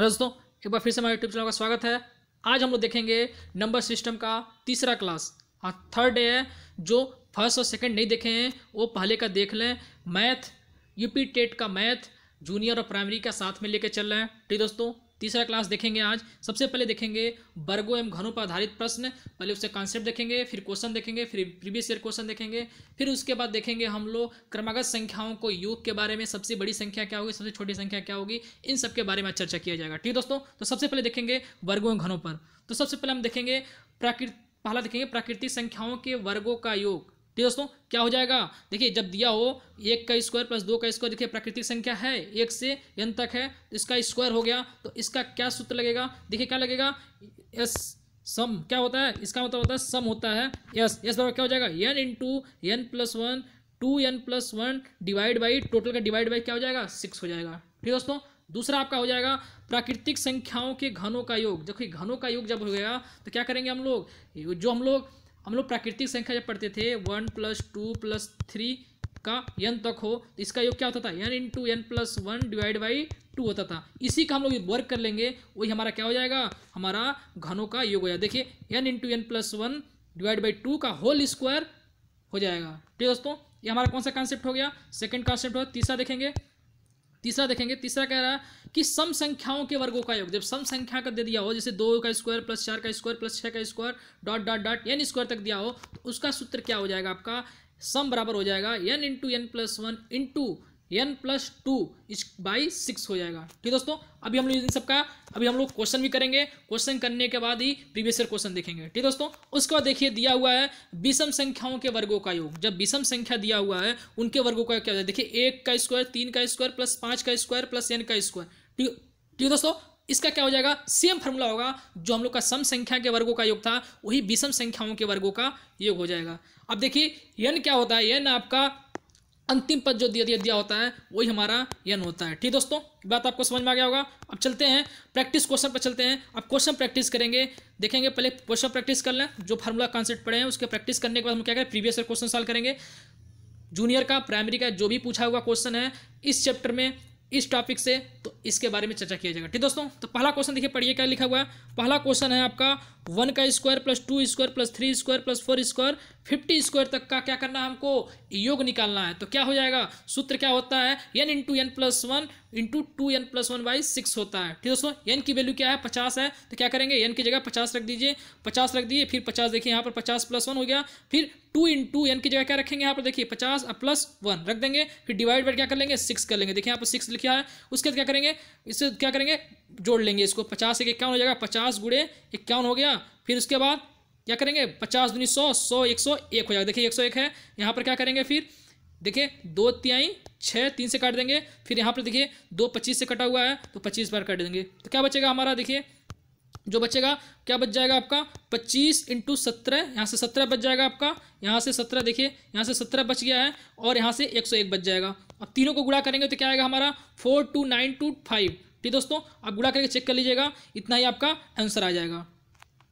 hello दोस्तों एक बार फिर से हमारे यूट्यूब चैनल का स्वागत है आज हम लोग देखेंगे नंबर सिस्टम का तीसरा क्लास हाँ थर्ड डे है जो फर्स्ट और सेकंड नहीं देखे हैं वो पहले का देख लें मैथ यूपी टेट का मैथ जूनियर और प्राइमरी का साथ में लेके चल रहे हैं ठीक दोस्तों तीसरा क्लास देखेंगे आज सबसे पहले देखेंगे वर्गों एवं घनों पर आधारित प्रश्न पहले उससे कॉन्सेप्ट देखेंगे फिर क्वेश्चन देखेंगे फिर प्रीवियस ईयर क्वेश्चन देखेंगे फिर उसके बाद देखेंगे हम लोग क्रमागत संख्याओं को योग के बारे में सबसे बड़ी संख्या क्या होगी सबसे छोटी संख्या क्या होगी इन सब के बारे में चर्चा किया जाएगा ठीक है दोस्तों तो सबसे पहले देखेंगे वर्गों घनों पर तो सबसे पहले हम देखेंगे प्राकृत पहला देखेंगे प्राकृतिक संख्याओं के वर्गों का योग ठीक दोस्तों क्या हो जाएगा देखिए जब दिया हो एक का स्क्वायर प्लस दो का स्क्वायर देखिए प्राकृतिक संख्या है एक से एन तक है तो इसका स्क्वायर हो गया तो इसका क्या सूत्र लगेगा देखिए क्या लगेगा एस सम क्या होता है इसका मतलब होता है सम होता है यस यस बराबर क्या हो जाएगा N into N plus one two N plus one divide by total का डिवाइड बाई क्या हो जाएगा सिक्स हो जाएगा ठीक दोस्तों दूसरा आपका हो जाएगा प्राकृतिक संख्याओं के घनों का योग देखिए घनों का योग जब हो गया तो क्या करेंगे हम लोग जो हम लोग हम लोग प्राकृतिक संख्या जब पढ़ते थे one plus two plus three का यन तक हो तो इसका योग क्या होता था N into N plus one divide by two होता था इसी का हम लोग वर्क कर लेंगे वही हमारा क्या हो जाएगा हमारा घनों का योग हो जाएगा देखिए N into N plus one divide by two का होल स्क्वायर हो जाएगा ठीक है दोस्तों ये हमारा कौन सा कॉन्सेप्ट हो गया सेकेंड कॉन्सेप्ट हो तीसरा देखेंगे तीसरा देखेंगे तीसरा कह रहा है कि सम संख्याओं के वर्गों का योग जब सम संख्या का दे दिया हो जैसे दो का स्क्वायर प्लस चार का स्क्वायर प्लस छः का square dot dot dot N square तक दिया हो तो उसका सूत्र क्या हो जाएगा आपका सम बराबर हो जाएगा N into N plus one into N plus two इस बाई सिक्स हो जाएगा ठीक दोस्तों अभी हम लोग इन सबका अभी हम लोग क्वेश्चन भी करेंगे क्वेश्चन करने के बाद ही प्रीवियस ईयर क्वेश्चन देखेंगे ठीक दोस्तों उसके बाद देखिए दिया हुआ है विषम संख्याओं के वर्गों का योग जब विषम संख्या दिया हुआ है उनके वर्गों का क्या देखिए एक का स्क्वायर तीन का स्क्वायर प्लस पांच का स्क्वायर प्लस एन का स्क्वायर ठीक ठीक दोस्तों इसका क्या हो जाएगा सेम फॉर्मूला होगा जो हम लोग का सम संख्या के वर्गों का योग था वही विषम संख्याओं के वर्गों का योग हो जाएगा अब देखिए एन क्या होता है एन आपका अंतिम पद जो दिया दिया दिया होता है वही हमारा यन होता है ठीक दोस्तों बात आपको समझ में आ गया होगा अब चलते हैं प्रैक्टिस क्वेश्चन पर चलते हैं अब क्वेश्चन प्रैक्टिस करेंगे देखेंगे पहले क्वेश्चन प्रैक्टिस कर लें जो फार्मूला कॉन्सेप्ट पढ़े हैं उसके प्रैक्टिस करने के बाद हम क्या करें प्रीवियस क्वेश्चन सॉल्व करेंगे जूनियर का प्राइमरी का जो भी पूछा हुआ क्वेश्चन है इस चैप्टर में इस टॉपिक से तो इसके बारे में चर्चा किया जाएगा ठीक दोस्तों तो पहला क्वेश्चन देखिए पढ़िए क्या लिखा हुआ है पहला क्वेश्चन है आपका वन का square plus two square plus three square plus four square fifty square तक का क्या करना है हमको योग निकालना है तो क्या हो जाएगा सूत्र क्या होता है N into N plus one into two N plus one by six होता है ठीक है दोस्तों एन की वैल्यू क्या है पचास है तो क्या करेंगे एन की जगह पचास रख दीजिए पचास रख दिए फिर पचास देखिए यहाँ पर पचास प्लस वन हो गया फिर टू इंटू एन की जगह क्या रखेंगे यहाँ पर देखिए पचास प्लस वन रख देंगे फिर डिवाइड बाई क्या कर लेंगे सिक्स कर लेंगे देखिए यहाँ पर सिक्स लिखा है उसके बाद क्या करेंगे इससे क्या करेंगे जोड़ लेंगे इसको पचास एक इक्यावन हो जाएगा पचास गुड़े इक्यावन हो गया फिर उसके बाद क्या करेंगे पचास दूनी सौ सौ एक सौ एक हो जाएगा देखिए एक सौ एक है यहाँ पर क्या करेंगे फिर देखिए दो तिहाई छः तीन से काट देंगे फिर यहाँ पर देखिए दो पच्चीस से कटा हुआ है तो पच्चीस बार काट देंगे तो क्या बचेगा हमारा देखिए जो बचेगा क्या बच जाएगा आपका पच्चीस इंटू सत्रह यहाँ से सत्रह बच जाएगा आपका यहाँ से सत्रह देखिए यहाँ से सत्रह बच गया है और यहाँ से एक सौ एक बच जाएगा अब तीनों को गुड़ा करेंगे तो क्या आएगा हमारा four two nine two five ठीक दोस्तों आप गुड़ा करके चेक कर लीजिएगा इतना ही आपका आंसर आ जाएगा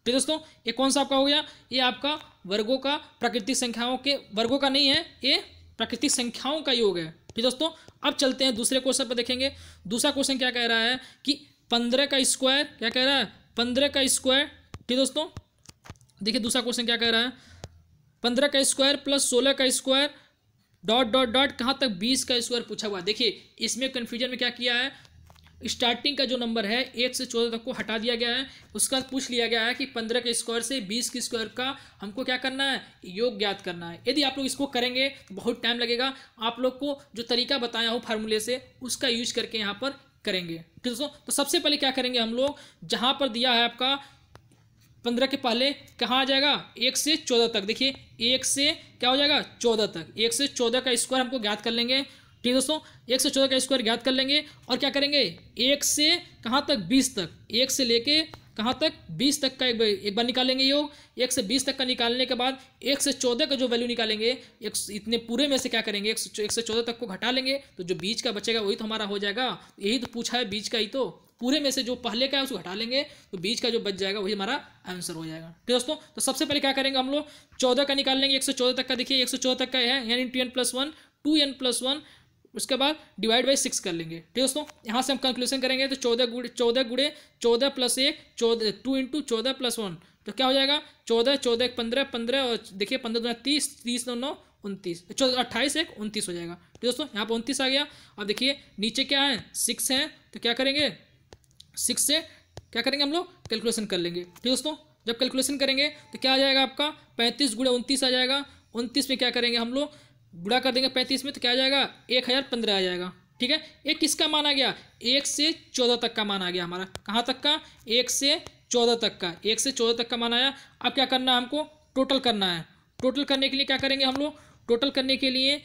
ठीक दोस्तों ये कौन सा आपका हो गया ये आपका वर्गों का प्राकृतिक संख्याओं के वर्गों का नहीं है ये प्राकृतिक संख्याओं का योग है ठीक दोस्तों अब चलते हैं दूसरे क्वेश्चन पर देखेंगे दूसरा क्वेश्चन क्या कह रहा है कि पंद्रह का स्क्वायर क्या कह रहा है पंद्रह का स्क्वायर ठीक दोस्तों देखिए दूसरा क्वेश्चन क्या कह रहा है पंद्रह का स्क्वायर प्लस सोलह का स्क्वायर डॉट डॉट डॉट कहाँ तक बीस का स्क्वायर पूछा हुआ देखिए इसमें कन्फ्यूजन में क्या किया है स्टार्टिंग का जो नंबर है एक से चौदह तक को हटा दिया गया है उसका पूछ लिया गया है कि पंद्रह के स्क्वायर से बीस के स्क्वायर का हमको क्या करना है योग ज्ञात करना है यदि आप लोग इसको करेंगे तो बहुत टाइम लगेगा आप लोग को जो तरीका बताया हो फार्मूले से उसका यूज करके यहाँ पर करेंगे ठीक दोस्तों तो सबसे पहले क्या करेंगे हम लोग जहाँ पर दिया है आपका पंद्रह के पहले कहाँ आ जाएगा एक से चौदह तक देखिए एक से क्या हो जाएगा चौदह तक एक से चौदह का स्क्वायर हमको ज्ञात कर लेंगे ठीक है दोस्तों एक से चौदह का स्क्वायर ज्ञात कर लेंगे और क्या करेंगे एक से कहाँ तक बीस तक एक से लेके कहाँ तक बीस तक का एक बार निकालेंगे योग एक से बीस तक का निकालने के बाद एक से चौदह का जो वैल्यू निकालेंगे एक इतने पूरे में से क्या करेंगे एक से से चौदह तक को घटा लेंगे तो जो बीच का बचेगा वही तो हमारा हो जाएगा तो यही तो पूछा है बीच का ही तो पूरे में से जो पहले का है उसको घटा लेंगे तो बीच का जो बच जाएगा वही हमारा आंसर हो जाएगा ठीक दोस्तों तो सबसे पहले क्या करेंगे हम लोग चौदह का निकाल लेंगे एक सौ चौदह तक का देखिए एक सौ चौदह तक का है यानी टू एन प्लस वन उसके बाद डिवाइड बाई सिक्स कर लेंगे ठीक है दोस्तों यहाँ से हम कंक्लूजन करेंगे तो चौदह गुड़े चौदह गुड़े चौदह प्लस एक चौदह टू इंटू चौदह प्लस वन तो क्या हो जाएगा चौदह चौदह एक पंद्रह पंद्रह और देखिए पंद्रह दो तीस तीस नौ नौ उनतीस तो चौदह अट्ठाईस एक उनतीस हो जाएगा ठीक दोस्तों यहाँ पर उनतीस आ गया अब देखिए नीचे क्या है सिक्स है तो क्या करेंगे सिक्स से क्या करेंगे हम लोग कैलकुलेशन कर लेंगे ठीक दोस्तों जब कैलकुलेशन करेंगे तो क्या आ जाएगा आपका पैंतीस गुड़े उनतीस आ जाएगा उनतीस में क्या करेंगे हम लोग बुरा कर देंगे पैंतीस में तो क्या आ जाएगा एक हज़ार पंद्रह आ जाएगा ठीक है एक किसका माना गया एक से चौदह तक का माना गया हमारा कहाँ तक का एक से चौदह तक का एक से चौदह तक का माना आया अब क्या करना है हमको टोटल करना है टोटल करने के लिए क्या करेंगे हम लोग टोटल करने के लिए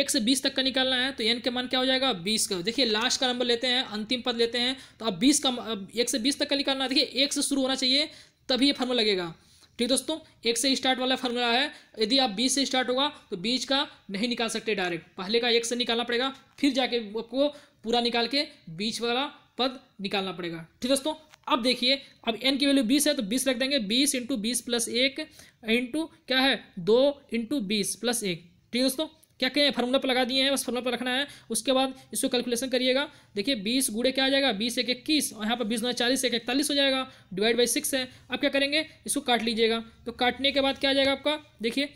एक से बीस तक का निकालना है तो एन का मान क्या हो जाएगा बीस का देखिए लास्ट का नंबर लेते हैं अंतिम पद लेते हैं तो अब बीस का अब एक से बीस तक का निकालना है देखिए एक से शुरू होना चाहिए तभी ये फॉर्मूला लगेगा ठीक तो दोस्तों एक से स्टार्ट वाला फॉर्मूला है यदि आप बीस से स्टार्ट होगा तो बीच का नहीं निकाल सकते डायरेक्ट पहले का एक से निकालना पड़ेगा फिर जाके आपको पूरा निकाल के बीच वाला पद निकालना पड़ेगा ठीक तो दोस्तों अब देखिए अब एन की वैल्यू बीस है तो बीस रख देंगे बीस इंटू बीस प्लस एक इंटू क्या है दो इंटू बीस प्लस एक ठीक तो है दोस्तों क्या कहें फार्मूला पर लगा दिए हैं बस फार्मूला पर रखना है उसके बाद इसको कैलकुलेशन करिएगा देखिए बीस गुड़े क्या आ जाएगा बीस एक इक्कीस और यहाँ पर बीस नौ चालीस एक इकतालीस हो जाएगा डिवाइड बाई सिक्स है अब क्या करेंगे इसको काट लीजिएगा तो काटने के बाद क्या आ जाएगा आपका देखिए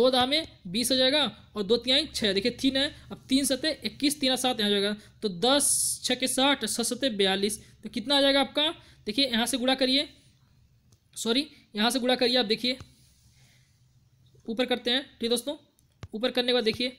दो दा में बीस हो जाएगा और दो तिहाई छः देखिए तीन है अब तीन सतह इक्कीस तीन सात यहाँ जाएगा तो दस छः के साठ छः सतह बयालीस तो कितना आ जाएगा आपका देखिए यहाँ से गुड़ा करिए सॉरी यहाँ से गुड़ा करिए आप देखिए ऊपर करते हैं ठीक दोस्तों ऊपर करने के बाद देखिए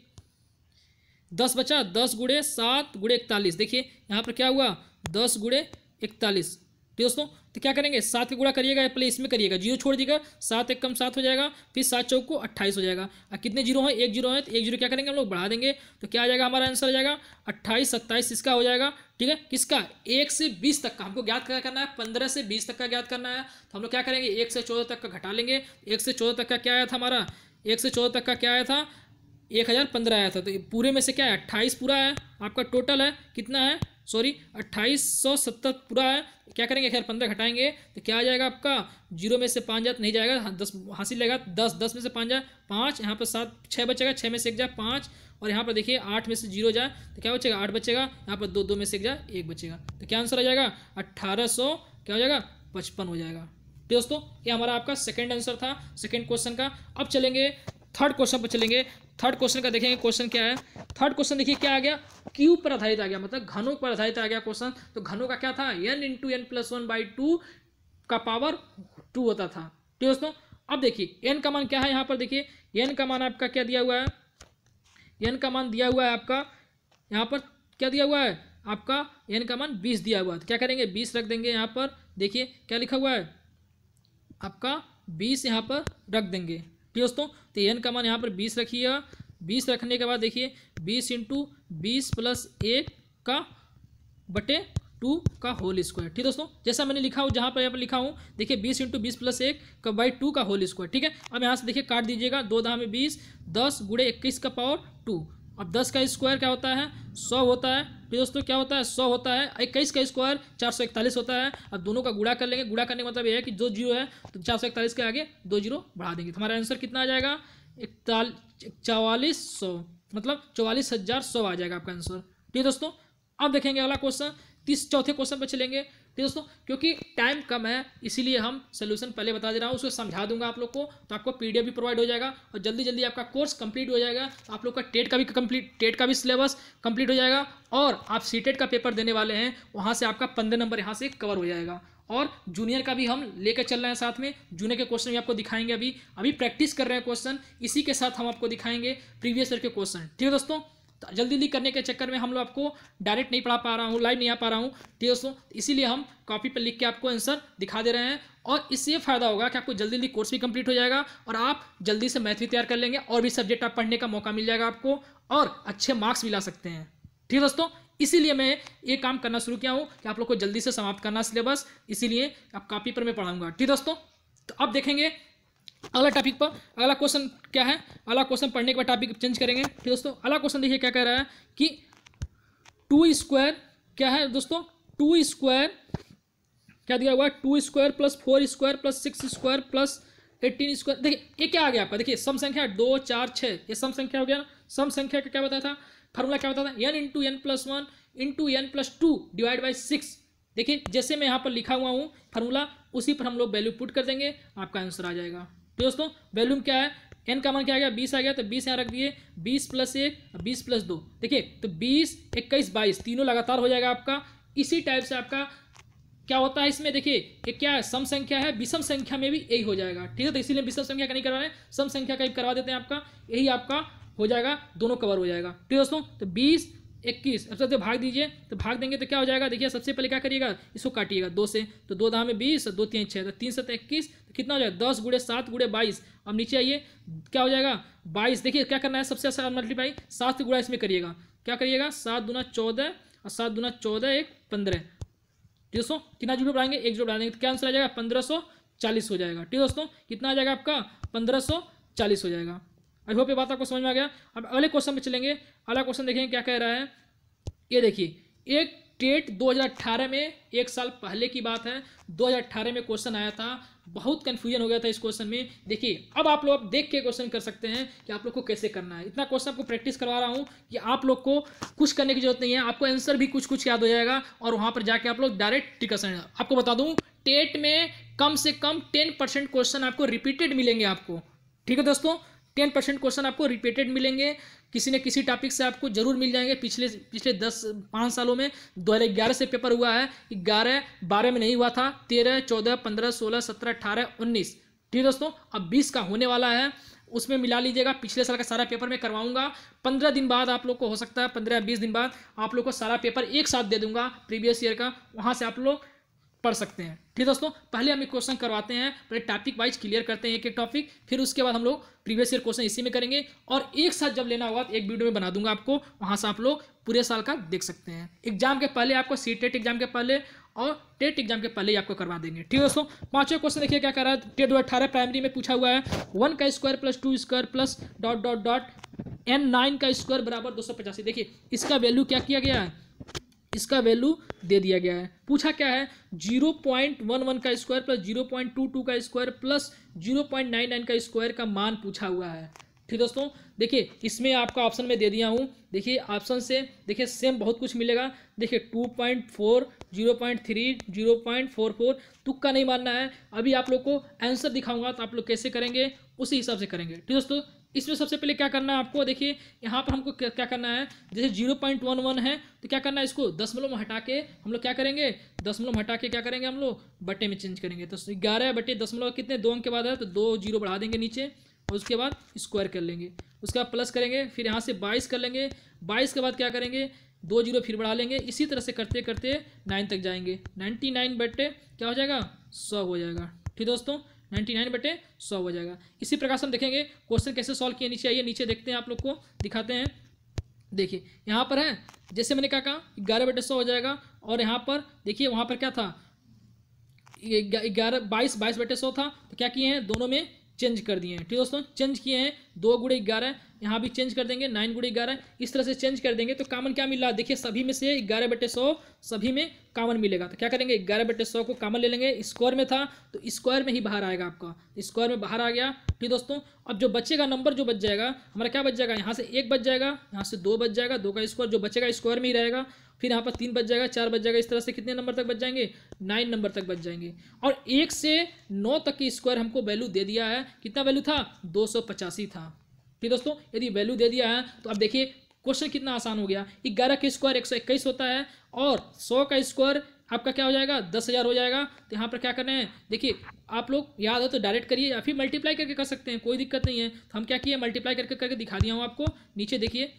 दस बचा दस गुड़े सात गुड़े इकतालीस देखिए यहाँ पर क्या हुआ दस गुड़े इकतालीस ठीक तो दोस्तों तो क्या करेंगे सात का गुड़ा करिएगा पहले इसमें करिएगा जीरो छोड़ दीजिएगा सात एक कम सात हो जाएगा फिर सात चौक को अट्ठाईस हो जाएगा और कितने जीरो हैं एक जीरो है तो एक जीरो क्या करेंगे हम लोग बढ़ा देंगे तो क्या आ जाएगा हमारा आंसर आ जाएगा अट्ठाईस सत्ताईस इसका हो जाएगा ठीक है किसका एक से बीस तक का हमको ज्ञात क्या करना है पंद्रह से बीस तक का ज्ञात करना है तो हम लोग क्या करेंगे एक से चौदह तक का घटा लेंगे एक से चौदह तक का क्या आया था हमारा एक से चौदह तक का क्या आया था एक हज़ार पंद्रह आया था तो पूरे में से क्या है अट्ठाईस पूरा है आपका टोटल है कितना है सॉरी अट्ठाईस सौ सत्तर पूरा है क्या करेंगे एक हज़ार पंद्रह घटाएंगे तो क्या आ जाएगा आपका जीरो में से पाँच तो नहीं जाएगा हाँ, दस हासिल लेगा दस दस में से पाँच जाए पाँच यहाँ पर सात छः बचेगा छः में से एक जाए पाँच और यहाँ पर देखिए आठ में से जीरो जाए तो क्या बचेगा आठ बचेगा यहाँ पर दो दो में से एक जाए एक बचेगा तो क्या आंसर आ जाएगा अट्ठारह क्या हो जाएगा पचपन हो जाएगा तो दोस्तों ये हमारा आपका सेकेंड आंसर था सेकेंड क्वेश्चन का अब चलेंगे थर्ड क्वेश्चन पर चलेंगे थर्ड क्वेश्चन का देखेंगे क्वेश्चन क्या है थर्ड क्वेश्चन देखिए क्या आ गया क्यू पर आधारित आ गया मतलब घनों पर आधारित आ गया क्वेश्चन तो घनों का क्या था n into N plus one by two का पावर टू होता था ठीक तो दोस्तों अब देखिए एन का मान क्या है यहाँ पर देखिए एन का मान आपका क्या दिया हुआ है एन का मान दिया हुआ है आपका यहाँ पर क्या दिया हुआ है आपका एन का मान बीस दिया हुआ है तो क्या करेंगे बीस रख देंगे यहाँ पर देखिए क्या लिखा हुआ है आपका बीस यहाँ पर रख देंगे ठीक है दोस्तों तो एन का मान यहाँ पर बीस रखिएगा बीस रखने के बाद देखिए बीस इंटू बीस प्लस एक का बटे टू का होल स्क्वायर ठीक है दोस्तों जैसा मैंने लिखा हूँ जहाँ पर यहाँ पर लिखा हूँ देखिए बीस इंटू बीस प्लस एक का बाई टू का होल स्क्वायर ठीक है अब यहाँ से देखिए काट दीजिएगा दो दहा में बीस दस गुड़े इक्कीस का पावर टू अब दस का स्क्वायर क्या होता है सौ होता है फिर दोस्तों क्या होता है सौ होता है इक्कीस का स्क्वायर चार सौ इकतालीस होता है अब दोनों का गुड़ा कर लेंगे गुड़ा करने का मतलब यह है कि जो जीरो है तो चार सौ इकतालीस के आगे दो जीरो बढ़ा देंगे तो हमारा आंसर कितना आ जाएगा इकतालीस चवालीस सौ मतलब चौवालीस हज़ार सौ आ जाएगा आपका आंसर ठीक है दोस्तों अब देखेंगे अगला क्वेश्चन तीस चौथे क्वेश्चन पर चलेंगे ठीक है दोस्तों क्योंकि टाइम कम है इसीलिए हम सोल्यूशन पहले बता दे रहा हूँ उसको समझा दूंगा आप लोग को तो आपको पी भी प्रोवाइड हो जाएगा और जल्दी जल्दी आपका कोर्स कंप्लीट हो जाएगा आप लोग का टेट का भी कंप्लीट टेट का भी सिलेबस कंप्लीट हो जाएगा और आप सी e का पेपर देने वाले हैं वहाँ से आपका पंद्रह नंबर यहाँ से कवर हो जाएगा और जूनियर का भी हम लेकर चल रहे हैं साथ में जूनियर के क्वेश्चन भी आपको दिखाएंगे अभी अभी प्रैक्टिस कर रहे हैं क्वेश्चन इसी के साथ हम आपको दिखाएंगे प्रीवियस ईयर के क्वेश्चन ठीक है दोस्तों जल्दी जल्दी करने के चक्कर में हम लोग आपको डायरेक्ट नहीं पढ़ा पा रहा हूँ लाइव नहीं आ पा रहा हूँ ठीक तो है दोस्तों इसीलिए हम कॉपी पर लिख के आपको आंसर दिखा दे रहे हैं और इससे फायदा होगा कि आपको जल्दी जल्दी कोर्स भी कंप्लीट हो जाएगा और आप जल्दी से मैथ भी तैयार कर लेंगे और भी सब्जेक्ट आप पढ़ने का मौका मिल जाएगा आपको और अच्छे मार्क्स भी ला सकते हैं ठीक है दोस्तों इसीलिए मैं ये काम करना शुरू किया हूँ कि आप लोग को जल्दी से समाप्त करना सिलेबस इसीलिए आप कॉपी पर मैं पढ़ाऊंगा ठीक दोस्तों तो अब देखेंगे अगला टॉपिक पर अगला क्वेश्चन क्या है अगला क्वेश्चन पढ़ने के बाद टॉपिक चेंज करेंगे फिर दोस्तों अगला क्वेश्चन देखिए क्या कह रहा है कि टू स्क्वायर क्या है दोस्तों टू स्क्वायर क्या दिया हुआ है two square plus four square plus six square plus eighteen square देखिए ये क्या आ गया आपका देखिए सम संख्या दो चार छः ये सम संख्या हो गया ना सम संख्या का क्या बताया था फार्मूला क्या बताया था n into N plus one into N plus two divide by six देखिए जैसे मैं यहाँ पर लिखा हुआ हूँ फार्मूला उसी पर हम लोग वैल्यू पुट कर देंगे आपका आंसर आ जाएगा तो दोस्तों वैल्यूम क्या है एन का मान क्या आ गया बीस आ गया तो बीस यहाँ रख दिए बीस प्लस एक बीस प्लस दो देखिए तो बीस इक्कीस बाईस तीनों लगातार हो जाएगा आपका इसी टाइप से आपका क्या होता है इसमें देखिए ये क्या है सम संख्या है विषम संख्या में भी यही हो जाएगा ठीक है तो इसीलिए विषम संख्या का नहीं करवा रहे सम संख्या का ही करवा देते हैं आपका यही आपका हो जाएगा दोनों कवर हो जाएगा ठीक है दोस्तों तो बीस इक्कीस अब सबसे भाग दीजिए तो भाग देंगे तो क्या हो जाएगा देखिए सबसे पहले क्या करिएगा इसको काटिएगा दो से तो दो दाम में बीस दो तीन छः तो तीन सत तो इक्कीस तो कितना हो जाएगा दस गुड़े सात गुड़े बाईस अब नीचे आइए क्या हो जाएगा बाईस देखिए क्या करना है सबसे अच्छा मल्टीप्लाई सात गुड़ा इसमें करिएगा क्या करिएगा सात दुना चौदह और सात दुना चौदह एक पंद्रह ठीक दोस्तों कितना जुड़े बढ़ाएंगे एक जुड़े बढ़ा देंगे तो क्या आंसर आ जाएगा पंद्रह सौ चालीस हो जाएगा ठीक है दोस्तों कितना आ जाएगा आपका पंद्रह सौ चालीस हो जाएगा आई होप ये बात आपको समझ में आ गया अब अगले क्वेश्चन पे चलेंगे अगला क्वेश्चन देखेंगे क्या कह रहा है ये देखिए एक टेट 2018 में एक साल पहले की बात है 2018 में क्वेश्चन आया था बहुत कंफ्यूजन हो गया था इस क्वेश्चन में देखिए अब आप लोग देख के क्वेश्चन कर सकते हैं कि आप लोग को कैसे करना है इतना क्वेश्चन आपको प्रैक्टिस करवा रहा हूँ कि आप लोग को कुछ करने की जरूरत नहीं है आपको आंसर भी कुछ कुछ याद हो जाएगा और वहाँ पर जाके आप लोग डायरेक्ट टिकसन आपको बता दूँ टेट में कम से कम टेन क्वेश्चन आपको रिपीटेड मिलेंगे आपको ठीक है दोस्तों टेन परसेंट क्वेश्चन आपको रिपीटेड मिलेंगे किसी न किसी टॉपिक से आपको जरूर मिल जाएंगे पिछले पिछले दस पाँच सालों में दो हज़ार ग्यारह से पेपर हुआ है ग्यारह बारह में नहीं हुआ था तेरह चौदह पंद्रह सोलह सत्रह अठारह उन्नीस ठीक है दोस्तों अब बीस का होने वाला है उसमें मिला लीजिएगा पिछले साल का सारा पेपर मैं करवाऊंगा पंद्रह दिन बाद आप लोग को हो सकता है पंद्रह बीस दिन बाद आप लोग को सारा पेपर एक साथ दे दूंगा प्रीवियस ईयर का वहाँ से आप लोग पढ़ सकते हैं ठीक है दोस्तों पहले हम एक क्वेश्चन करवाते हैं पहले टॉपिक वाइज क्लियर करते हैं एक एक टॉपिक फिर उसके बाद हम लोग प्रीवियस ईयर क्वेश्चन इसी में करेंगे और एक साथ जब लेना होगा तो एक वीडियो में बना दूंगा आपको वहाँ से आप लोग पूरे साल का देख सकते हैं एग्जाम के पहले आपको सी टेट एग्जाम के पहले और टेट एग्जाम e के पहले ही आपको करवा देंगे ठीक है दोस्तों पांचवें क्वेश्चन देखिए क्या कर रहा है टेट e दो अठारह प्राइमरी में पूछा हुआ है वन का square plus two square plus dot dot dot n nine का स्क्वायर बराबर दो सौ पचासी देखिए इसका वैल्यू क्या किया गया है इसका वैल्यू दे दिया गया है पूछा क्या है जीरो पॉइंट वन वन का square plus zero point two two का square plus zero point nine nine का स्क्वायर का मान पूछा हुआ है ठीक दोस्तों देखिए इसमें आपका ऑप्शन में दे दिया हूँ देखिए ऑप्शन से देखिए सेम बहुत कुछ मिलेगा देखिए two point four zero point three zero point four four तुक्का नहीं मानना है अभी आप लोग को आंसर दिखाऊंगा तो आप लोग कैसे करेंगे उसी हिसाब से करेंगे ठीक दोस्तों इसमें सबसे पहले क्या करना है आपको देखिए यहाँ पर हमको क्या करना है जैसे जीरो पॉइंट वन वन है तो क्या करना है इसको में हटा के हम लोग क्या करेंगे में हटा के क्या करेंगे हम लोग बटे में चेंज करेंगे तो ग्यारह बटे दसमलव कितने दो अंक के बाद है तो दो जीरो बढ़ा देंगे नीचे और उसके बाद स्क्वायर कर लेंगे उसके बाद प्लस करेंगे फिर यहाँ से बाईस कर लेंगे बाईस के बाद क्या करेंगे दो जीरो फिर बढ़ा लेंगे इसी तरह से करते करते नाइन तक जाएंगे नाइन्टी नाइन बटे क्या हो जाएगा सौ हो जाएगा ठीक दोस्तों नाइन्टी नाइन बटे सौ हो जाएगा इसी प्रकार से हम देखेंगे क्वेश्चन कैसे सॉल्व किए नीचे आइए नीचे देखते हैं आप लोग को दिखाते हैं देखिए यहाँ पर है जैसे मैंने क्या कहा ग्यारह बटे सौ हो जाएगा और यहाँ पर देखिए वहाँ पर क्या था ग्यारह बाईस बाईस बटे सौ था तो क्या किए हैं दोनों में चेंज कर दिए हैं ठीक है दोस्तों चेंज किए हैं दो गुड़े ग्यारह यहाँ भी चेंज कर देंगे नाइन गुड़े ग्यारह इस तरह से चेंज कर देंगे तो कामन क्या मिला देखिए सभी में से ग्यारह बटे सौ सभी में कामन मिलेगा तो क्या करेंगे ग्यारह बटे सौ को कामन ले लेंगे स्क्वायर में था तो स्क्वायर में ही बाहर आएगा आपका तो स्क्वायर में बाहर आ गया ठीक दोस्तों अब जो का नंबर जो बच जाएगा हमारा क्या बच जाएगा यहाँ से एक बच जाएगा यहाँ से दो बच जाएगा दो का स्क्वायर जो का स्क्वायर में ही रहेगा फिर यहाँ पर तीन बच जाएगा चार बच जाएगा इस तरह से कितने नंबर तक बच जाएंगे नाइन नंबर तक बच जाएंगे और एक से नौ तक की स्क्वायर हमको वैल्यू दे दिया है कितना वैल्यू था दो था ठीक दोस्तों यदि वैल्यू दे दिया है तो अब देखिए क्वेश्चन कितना आसान हो गया ग्यारह का स्क्वायर एक सौ इक्कीस होता है और सौ का स्क्वायर आपका क्या हो जाएगा दस हज़ार हो जाएगा तो यहाँ पर क्या करना है देखिए आप लोग याद हो तो डायरेक्ट करिए या फिर मल्टीप्लाई करके कर सकते हैं कोई दिक्कत नहीं है तो हम क्या किए मल्टीप्लाई करके करके दिखा दिया हूँ आपको नीचे देखिए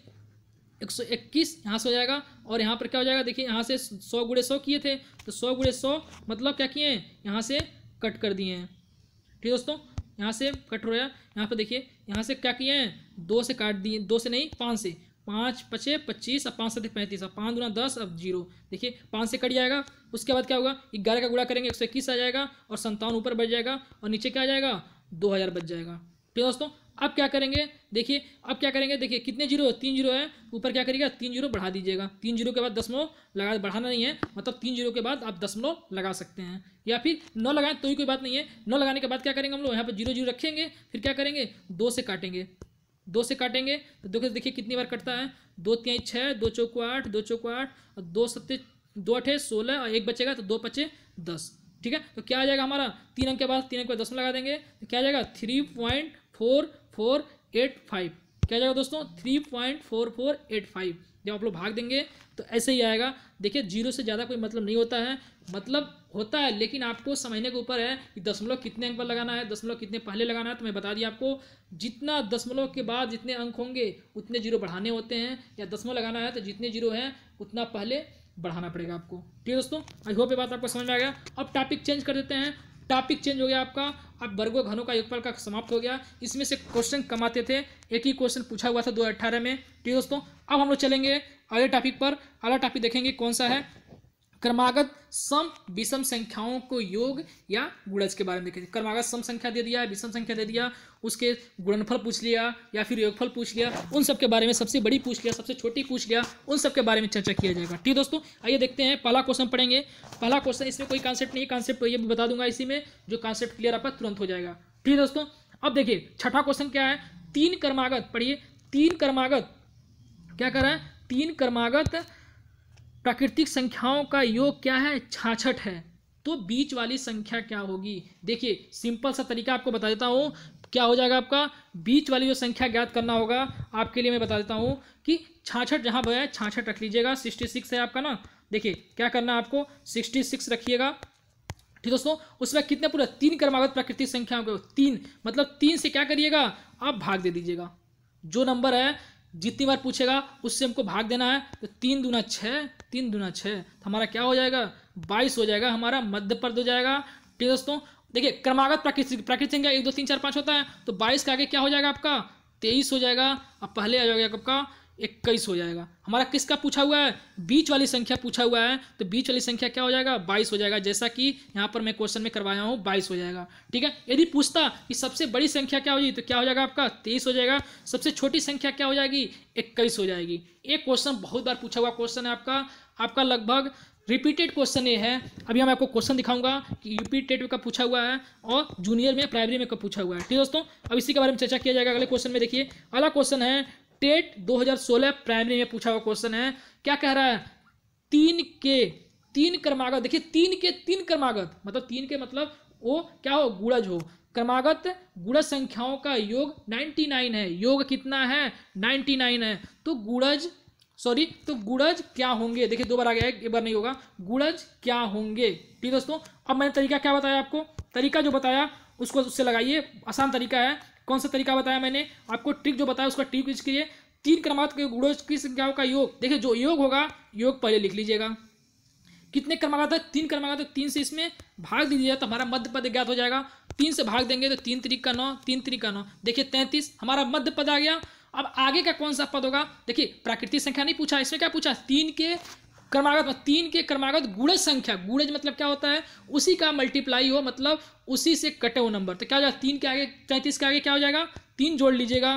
एक सौ इक्कीस यहाँ से हो जाएगा और यहाँ पर क्या हो जाएगा देखिए यहाँ से सौ गुड़े सौ किए थे तो सौ गुड़े सौ मतलब क्या किए हैं यहाँ से कट कर दिए हैं ठीक है दोस्तों यहाँ से कट हो गया यहाँ पर देखिए यहाँ से क्या किए हैं दो से काट दिए दो से नहीं पाँच से पाँच पचे पच्चीस और पाँच से पैंतीस और पाँच दुना दस अब जीरो देखिए पाँच से कट जाएगा उसके बाद क्या होगा ग्यारह का गुड़ा करेंगे एक सौ इक्कीस आ जाएगा और संतावन ऊपर बढ़ जाएगा और नीचे क्या आ जाएगा दो हज़ार बच जाएगा ठीक है दोस्तों अब क्या करेंगे देखिए अब क्या करेंगे देखिए कितने जीरो तीन जीरो है ऊपर क्या करिएगा तीन जीरो बढ़ा दीजिएगा तीन जीरो के बाद दसमो लगा बढ़ाना नहीं है मतलब तीन जीरो के बाद आप दसमो लगा सकते हैं या फिर नौ लगाएं तो ही कोई बात नहीं है नौ लगाने के बाद क्या करेंगे हम लोग यहाँ पर जीरो जीरो रखेंगे फिर क्या करेंगे दो से काटेंगे दो से काटेंगे तो देखो देखिए कितनी बार कटता है दो तीन छः दो चौको आठ दो चौको आठ और दो सत्ते दो अठे सोलह और एक बचेगा तो दो पचे दस ठीक है तो क्या आ जाएगा हमारा तीन अंक के बाद तीन अंक के बाद दस में लगा देंगे तो क्या आ जाएगा three point four four eight five क्या जाएगा दोस्तों three point four four eight five जब आप लोग भाग देंगे तो ऐसे ही आएगा देखिए जीरो से ज़्यादा कोई मतलब नहीं होता है मतलब होता है लेकिन आपको समझने के ऊपर है कि दशमलव कितने अंक पर लगाना है दशमलव कितने पहले लगाना है तो मैं बता दिया आपको जितना दशमलव के बाद जितने अंक होंगे उतने जीरो बढ़ाने होते हैं या दशमलव लगाना है तो जितने जीरो हैं उतना पहले बढ़ाना पड़ेगा आपको ठीक है दोस्तों आई होप ये बात आपको समझ में आ गया अब टॉपिक चेंज कर देते हैं टॉपिक चेंज हो गया आपका अब वर्गो घनों का युगफल का समाप्त हो गया इसमें से क्वेश्चन कमाते थे एक ही क्वेश्चन पूछा हुआ था दो में ठीक है दोस्तों अब हम लोग चलेंगे अगले टॉपिक पर अगला टॉपिक देखेंगे कौन सा है क्रमागत सम विषम संख्याओं को योग या गुणज के बारे में देखें क्रमागत सम संख्या दे दिया विषम संख्या दे दिया उसके गुणनफल पूछ लिया या फिर योगफल पूछ लिया उन सब के बारे में सबसे बड़ी पूछ लिया सबसे छोटी पूछ लिया उन सब के बारे में चर्चा किया जाएगा ठीक है दोस्तों आइए देखते हैं पहला क्वेश्चन पढ़ेंगे पहला क्वेश्चन इसमें कोई कॉन्सेप्ट नहीं कॉन्सेप्ट तो ये बता दूंगा इसी में जो कॉन्सेप्ट क्लियर आपका तुरंत हो जाएगा ठीक है दोस्तों अब देखिए छठा क्वेश्चन क्या है तीन कर्मागत पढ़िए तीन कर्मागत क्या कर रहा है तीन कर्मागत प्राकृतिक संख्याओं का योग क्या है छाछठ है तो बीच वाली संख्या क्या होगी देखिए सिंपल सा तरीका आपको बता देता हूँ क्या हो जाएगा आपका बीच वाली जो संख्या ज्ञात करना होगा आपके लिए मैं बता देता हूँ कि छाछठ जहाँ पर है छाछठ रख लीजिएगा सिक्सटी सिक्स है आपका ना देखिए क्या करना है आपको सिक्सटी सिक्स रखिएगा ठीक दोस्तों उसमें कितने पूरा तीन क्रमागत प्राकृतिक संख्याओं को तीन मतलब तीन से क्या करिएगा आप भाग दे दीजिएगा जो नंबर है जितनी बार पूछेगा उससे हमको भाग देना है तो तीन दूना छः तीन दूना छः तो हमारा क्या हो जाएगा बाईस हो जाएगा हमारा मध्य पर्द हो जाएगा ठीक है दोस्तों देखिए क्रमागत प्राकृतिक प्राकृतिक संख्या एक दो तीन चार पाँच होता है तो बाईस का आगे क्या हो जाएगा आपका तेईस हो जाएगा अब पहले आ जाएगा आपका इक्कीस हो जाएगा हमारा किसका पूछा हुआ है बीच वाली संख्या पूछा हुआ है तो बीच वाली संख्या क्या हो जाएगा बाईस हो जाएगा जैसा कि यहाँ पर मैं क्वेश्चन में करवाया हूँ बाईस हो जाएगा ठीक है यदि पूछता कि सबसे बड़ी संख्या क्या होगी तो क्या हो जाएगा आपका तेईस हो जाएगा सबसे छोटी संख्या क्या हो जाएगी इक्कीस हो जाएगी एक क्वेश्चन बहुत बार पूछा हुआ क्वेश्चन है आपका आपका लगभग रिपीटेड क्वेश्चन ये है अभी हम आपको क्वेश्चन दिखाऊंगा कि रिपीटेड का पूछा हुआ है और जूनियर में प्राइमरी में का पूछा हुआ है ठीक है दोस्तों अब इसी के बारे में चर्चा किया जाएगा अगले क्वेश्चन में देखिए अगला क्वेश्चन है टेट 2016 प्राइमरी में पूछा हुआ क्वेश्चन है क्या कह रहा है तीन के तीन क्रमागत देखिए तीन के तीन क्रमागत मतलब तीन के मतलब वो क्या हो गुड़ज हो क्रमागत गुड़ज संख्याओं का योग 99 है योग कितना है 99 है तो गुड़ज सॉरी तो गुड़ज क्या होंगे देखिए दो बार आ गया है एक बार नहीं होगा गुड़ज क्या होंगे ठीक दोस्तों अब मैंने तरीका क्या बताया आपको तरीका जो बताया उसको उससे लगाइए आसान तरीका है कौन सा तरीका बताया मैंने आपको ट्रिक जो बताया उसका ट्रिक यूज कीजिए तीन क्रमांक के गुणों की संख्याओं का योग देखिए जो योग होगा योग पहले लिख लीजिएगा कितने क्रमांक तीन क्रमांक है तीन से इसमें भाग दीजिए तो हमारा मध्य पद ज्ञात हो जाएगा तीन से भाग देंगे तो तीन तरीक का नौ तीन तरीक का नौ देखिए तैंतीस हमारा मध्य पद आ गया अब आगे का कौन सा पद होगा देखिए प्राकृतिक संख्या नहीं पूछा इसमें क्या पूछा तीन के क्रमागत तीन के क्रमागत गुणज संख्या गुणज मतलब क्या होता है उसी का मल्टीप्लाई हो मतलब उसी से कटे हो नंबर तो क्या हो जाएगा तीन के आगे तैंतीस के आगे क्या हो जाएगा तीन जोड़ लीजिएगा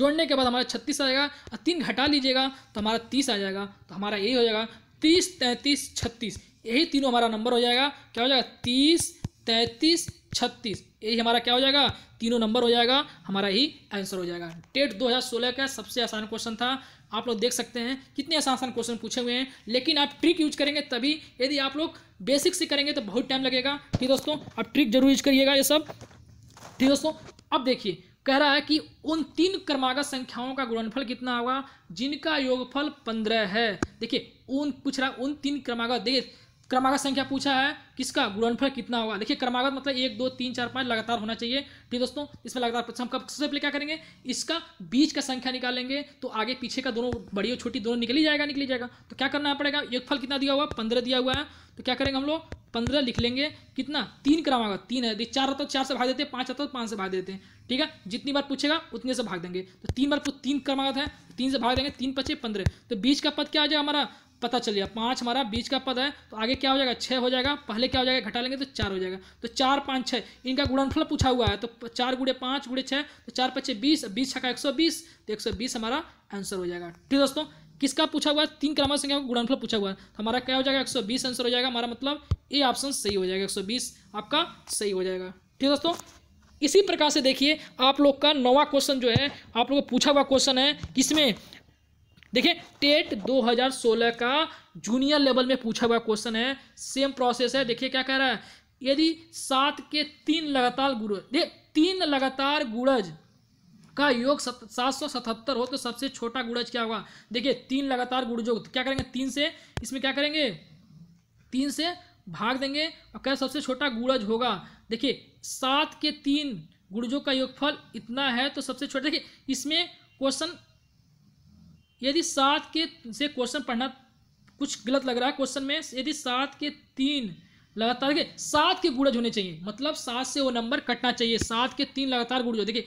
जोड़ने के बाद हमारा छत्तीस आ जाएगा और तीन घटा लीजिएगा तो हमारा तीस आ जाएगा तो हमारा यही हो जाएगा तीस तैंतीस छत्तीस यही तीनों हमारा नंबर हो जाएगा क्या हो जाएगा तीस तैंतीस छत्तीस यही हमारा क्या हो जाएगा तीनों नंबर हो जाएगा हमारा ही आंसर हो जाएगा टेट 2016 का सबसे आसान क्वेश्चन था आप लोग देख सकते हैं कितने आसान आसान क्वेश्चन पूछे हुए हैं लेकिन आप ट्रिक यूज करेंगे तभी यदि आप लोग बेसिक से करेंगे तो बहुत टाइम लगेगा ठीक दोस्तों अब ट्रिक जरूर यूज करिएगा ये सब ठीक दोस्तों अब देखिए कह रहा है कि उन तीन क्रमागत संख्याओं का गुणनफल कितना होगा जिनका योगफल पंद्रह है देखिए उन पूछ रहा उन तीन क्रमागत देखिए क्रमागत संख्या पूछा है किसका गुणनफल कितना होगा देखिए क्रमागत मतलब एक दो तीन चार पाँच लगातार होना चाहिए ठीक दोस्तों इसमें लगातार हम कब सबसे पहले क्या करेंगे इसका बीच का संख्या निकालेंगे तो आगे पीछे का दोनों बड़ी और छोटी दोनों निकली जाएगा निकली जाएगा तो क्या करना पड़ेगा एक फल कितना दिया हुआ पंद्रह दिया हुआ है तो क्या करेंगे हम लोग पंद्रह लिख लेंगे कितना तीन क्रमागत तीन है देखिए चार रहता तो चार से भाग देते हैं पाँच रहता तो पाँच से भाग देते हैं ठीक है जितनी बार पूछेगा उतने से भाग देंगे तो तीन बार तीन क्रमागत है तो तीन से भाग देंगे तीन पचे पंद्रह तो बीच का पद क्या आ जाएगा हमारा पता चल गया पाँच हमारा बीच का पद है तो आगे क्या हो जाएगा छः हो जाएगा पहले क्या हो जाएगा घटा लेंगे तो चार हो जाएगा तो चार पाँच छः इनका गुणनफल पूछा हुआ है तो चार गुड़े पाँच गुड़े छः तो चार पच्चे बीस बीस छः का एक सौ बीस तो एक सौ बीस हमारा आंसर हो जाएगा ठीक दोस्तों किसका पूछा हुआ है तीन क्रमांक संख्या का गुणनफल पूछा हुआ है तो हमारा क्या हो जाएगा एक सौ बीस आंसर हो जाएगा हमारा मतलब ए ऑप्शन सही हो जाएगा एक सौ बीस आपका सही हो जाएगा ठीक दोस्तों इसी प्रकार से देखिए आप लोग का नवा क्वेश्चन जो है आप लोग को पूछा हुआ क्वेश्चन है किसमें देखिए टेट 2016 का जूनियर लेवल में पूछा हुआ क्वेश्चन है सेम प्रोसेस है देखिए क्या कह रहा है यदि सात के तीन लगातार गुरज देख तीन लगातार गुड़ज का योग सात सौ सतहत्तर हो तो सबसे छोटा गुड़ज क्या होगा देखिए तीन लगातार गुड़जों क्या करेंगे तीन से इसमें क्या करेंगे तीन से भाग देंगे और क्या सबसे छोटा गुड़ज होगा देखिए सात के तीन गुड़जों का योगफल इतना है तो सबसे छोटा देखिए इसमें क्वेश्चन यदि सात के से क्वेश्चन पढ़ना कुछ गलत लग रहा है क्वेश्चन में यदि सात के तीन लगातार देखिए सात के गुड़ज होने चाहिए मतलब सात से वो नंबर कटना चाहिए सात के तीन लगातार गुड़ज हो देखिए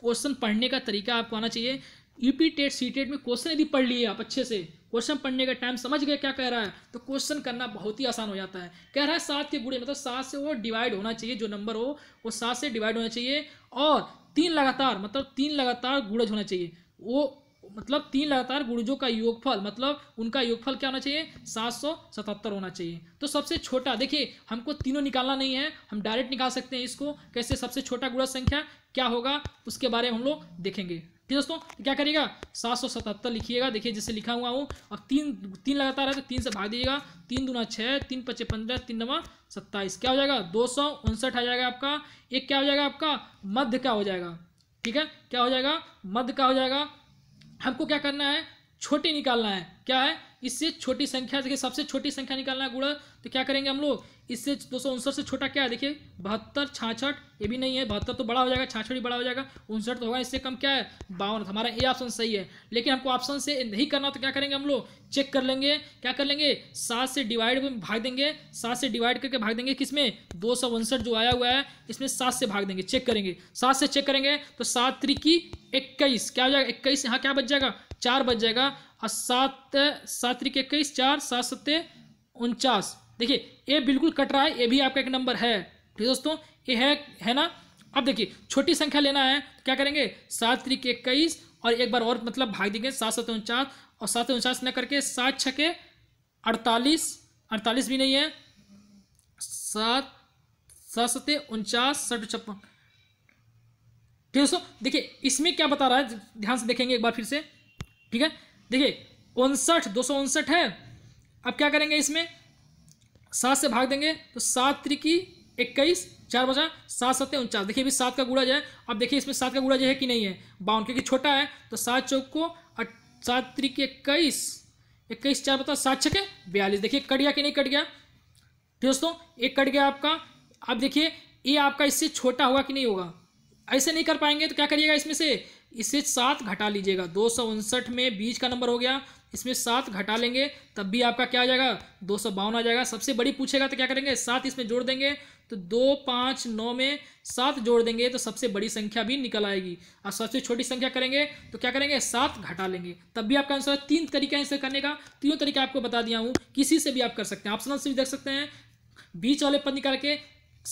क्वेश्चन पढ़ने का तरीका आपको आना चाहिए यूपी टेट सी टेट में क्वेश्चन यदि पढ़ लिए आप अच्छे से क्वेश्चन पढ़ने का टाइम समझ गए क्या कह रहा है तो क्वेश्चन करना बहुत ही आसान हो जाता है कह रहा है सात के गुड़े मतलब सात से वो डिवाइड होना चाहिए जो नंबर हो वो सात से डिवाइड होना चाहिए और तीन लगातार मतलब तीन लगातार गुड़ज होना चाहिए वो मतलब तीन लगातार गुणजों का योगफल मतलब उनका योगफल क्या होना चाहिए सात सौ सतहत्तर होना चाहिए तो सबसे छोटा देखिए हमको तीनों निकालना नहीं है हम डायरेक्ट निकाल सकते हैं इसको कैसे सबसे छोटा गुणा संख्या क्या होगा उसके बारे में हम लोग देखेंगे ठीक दोस्तों तो क्या करिएगा सात सौ सतहत्तर लिखिएगा देखिए जैसे लिखा हुआ हूँ अब तीन तीन लगातार है तो तीन से भाग दीजिएगा तीन दूना छः तीन पच्चे पंद्रह तीन नवा सत्ताईस क्या हो जाएगा दो सौ उनसठ आ जाएगा आपका एक क्या हो जाएगा आपका मध्य का हो जाएगा ठीक है क्या हो जाएगा मध्य का हो जाएगा हमको क्या करना है छोटी निकालना है क्या है इससे छोटी संख्या देखिए सबसे छोटी संख्या निकालना है गुड़ा तो क्या करेंगे हम लोग इससे दो सौ उनसठ से छोटा क्या है देखिए बहत्तर छाछठ ये भी नहीं है बहत्तर तो बड़ा हो जाएगा छाछठ भी बड़ा हो जाएगा उनसठ तो होगा इससे कम क्या है बावन हमारा ए ऑप्शन सही है लेकिन हमको ऑप्शन से नहीं करना तो क्या करेंगे हम लोग चेक कर लेंगे क्या कर लेंगे सात से डिवाइड में भाग देंगे सात से डिवाइड करके भाग देंगे किसमें दो सौ उनसठ जो आया हुआ है इसमें सात से भाग देंगे चेक करेंगे सात से चेक करेंगे तो सात त्रिकी इक्कीस क्या हो जाएगा इक्कीस यहाँ क्या बच जाएगा चार बज जाएगा और सात सात तरीके इक्कीस चार सात सत्ते उनचास देखिए ये बिल्कुल कट रहा है ये भी आपका एक नंबर है ठीक दोस्तों ये है है ना अब देखिए छोटी संख्या लेना है तो क्या करेंगे सात तरीके इक्कीस और एक बार और मतलब भाग देंगे सात सत्ते उनचास और सात उनचास न करके सात छके अड़तालीस अड़तालीस भी नहीं है सात सात सत्ते उनचास सठ छप्पन ठीक दोस्तों देखिए इसमें क्या बता रहा है ध्यान से देखेंगे एक बार फिर से ठीक है देखिए उनसठ दो सौ उनसठ है अब क्या करेंगे इसमें सात से भाग देंगे तो सात त्रिकी इक्कीस चार बजा सात सत्य उनचास देखिए अभी सात का गुड़ा जाए अब देखिए इसमें सात का गुड़ा जो है कि नहीं है बावन क्योंकि छोटा है तो सात चौक को सात त्रिक इक्कीस इक्कीस चार बता सात छके बयालीस देखिए कट गया कि नहीं कट गया ठीक तो दोस्तों एक कट गया आपका अब देखिए ये आपका इससे छोटा होगा कि नहीं होगा ऐसे नहीं कर पाएंगे तो क्या करिएगा इसमें से इसे सात घटा लीजिएगा दो सौ उनसठ में बीज का नंबर हो गया इसमें सात घटा लेंगे तब भी आपका क्या आ जाएगा दो सौ बावन आ जाएगा सबसे बड़ी पूछेगा तो क्या करेंगे सात इसमें जोड़ देंगे तो दो पाँच नौ में सात जोड़ देंगे तो सबसे बड़ी संख्या भी निकल आएगी और सबसे छोटी संख्या करेंगे तो क्या करेंगे सात घटा लेंगे तब भी आपका आंसर तीन तरीका आंसर करने का तीनों तरीका आपको बता दिया हूँ किसी से भी आप कर सकते हैं ऑप्शनल से भी देख सकते हैं बीच वाले पद निकाल के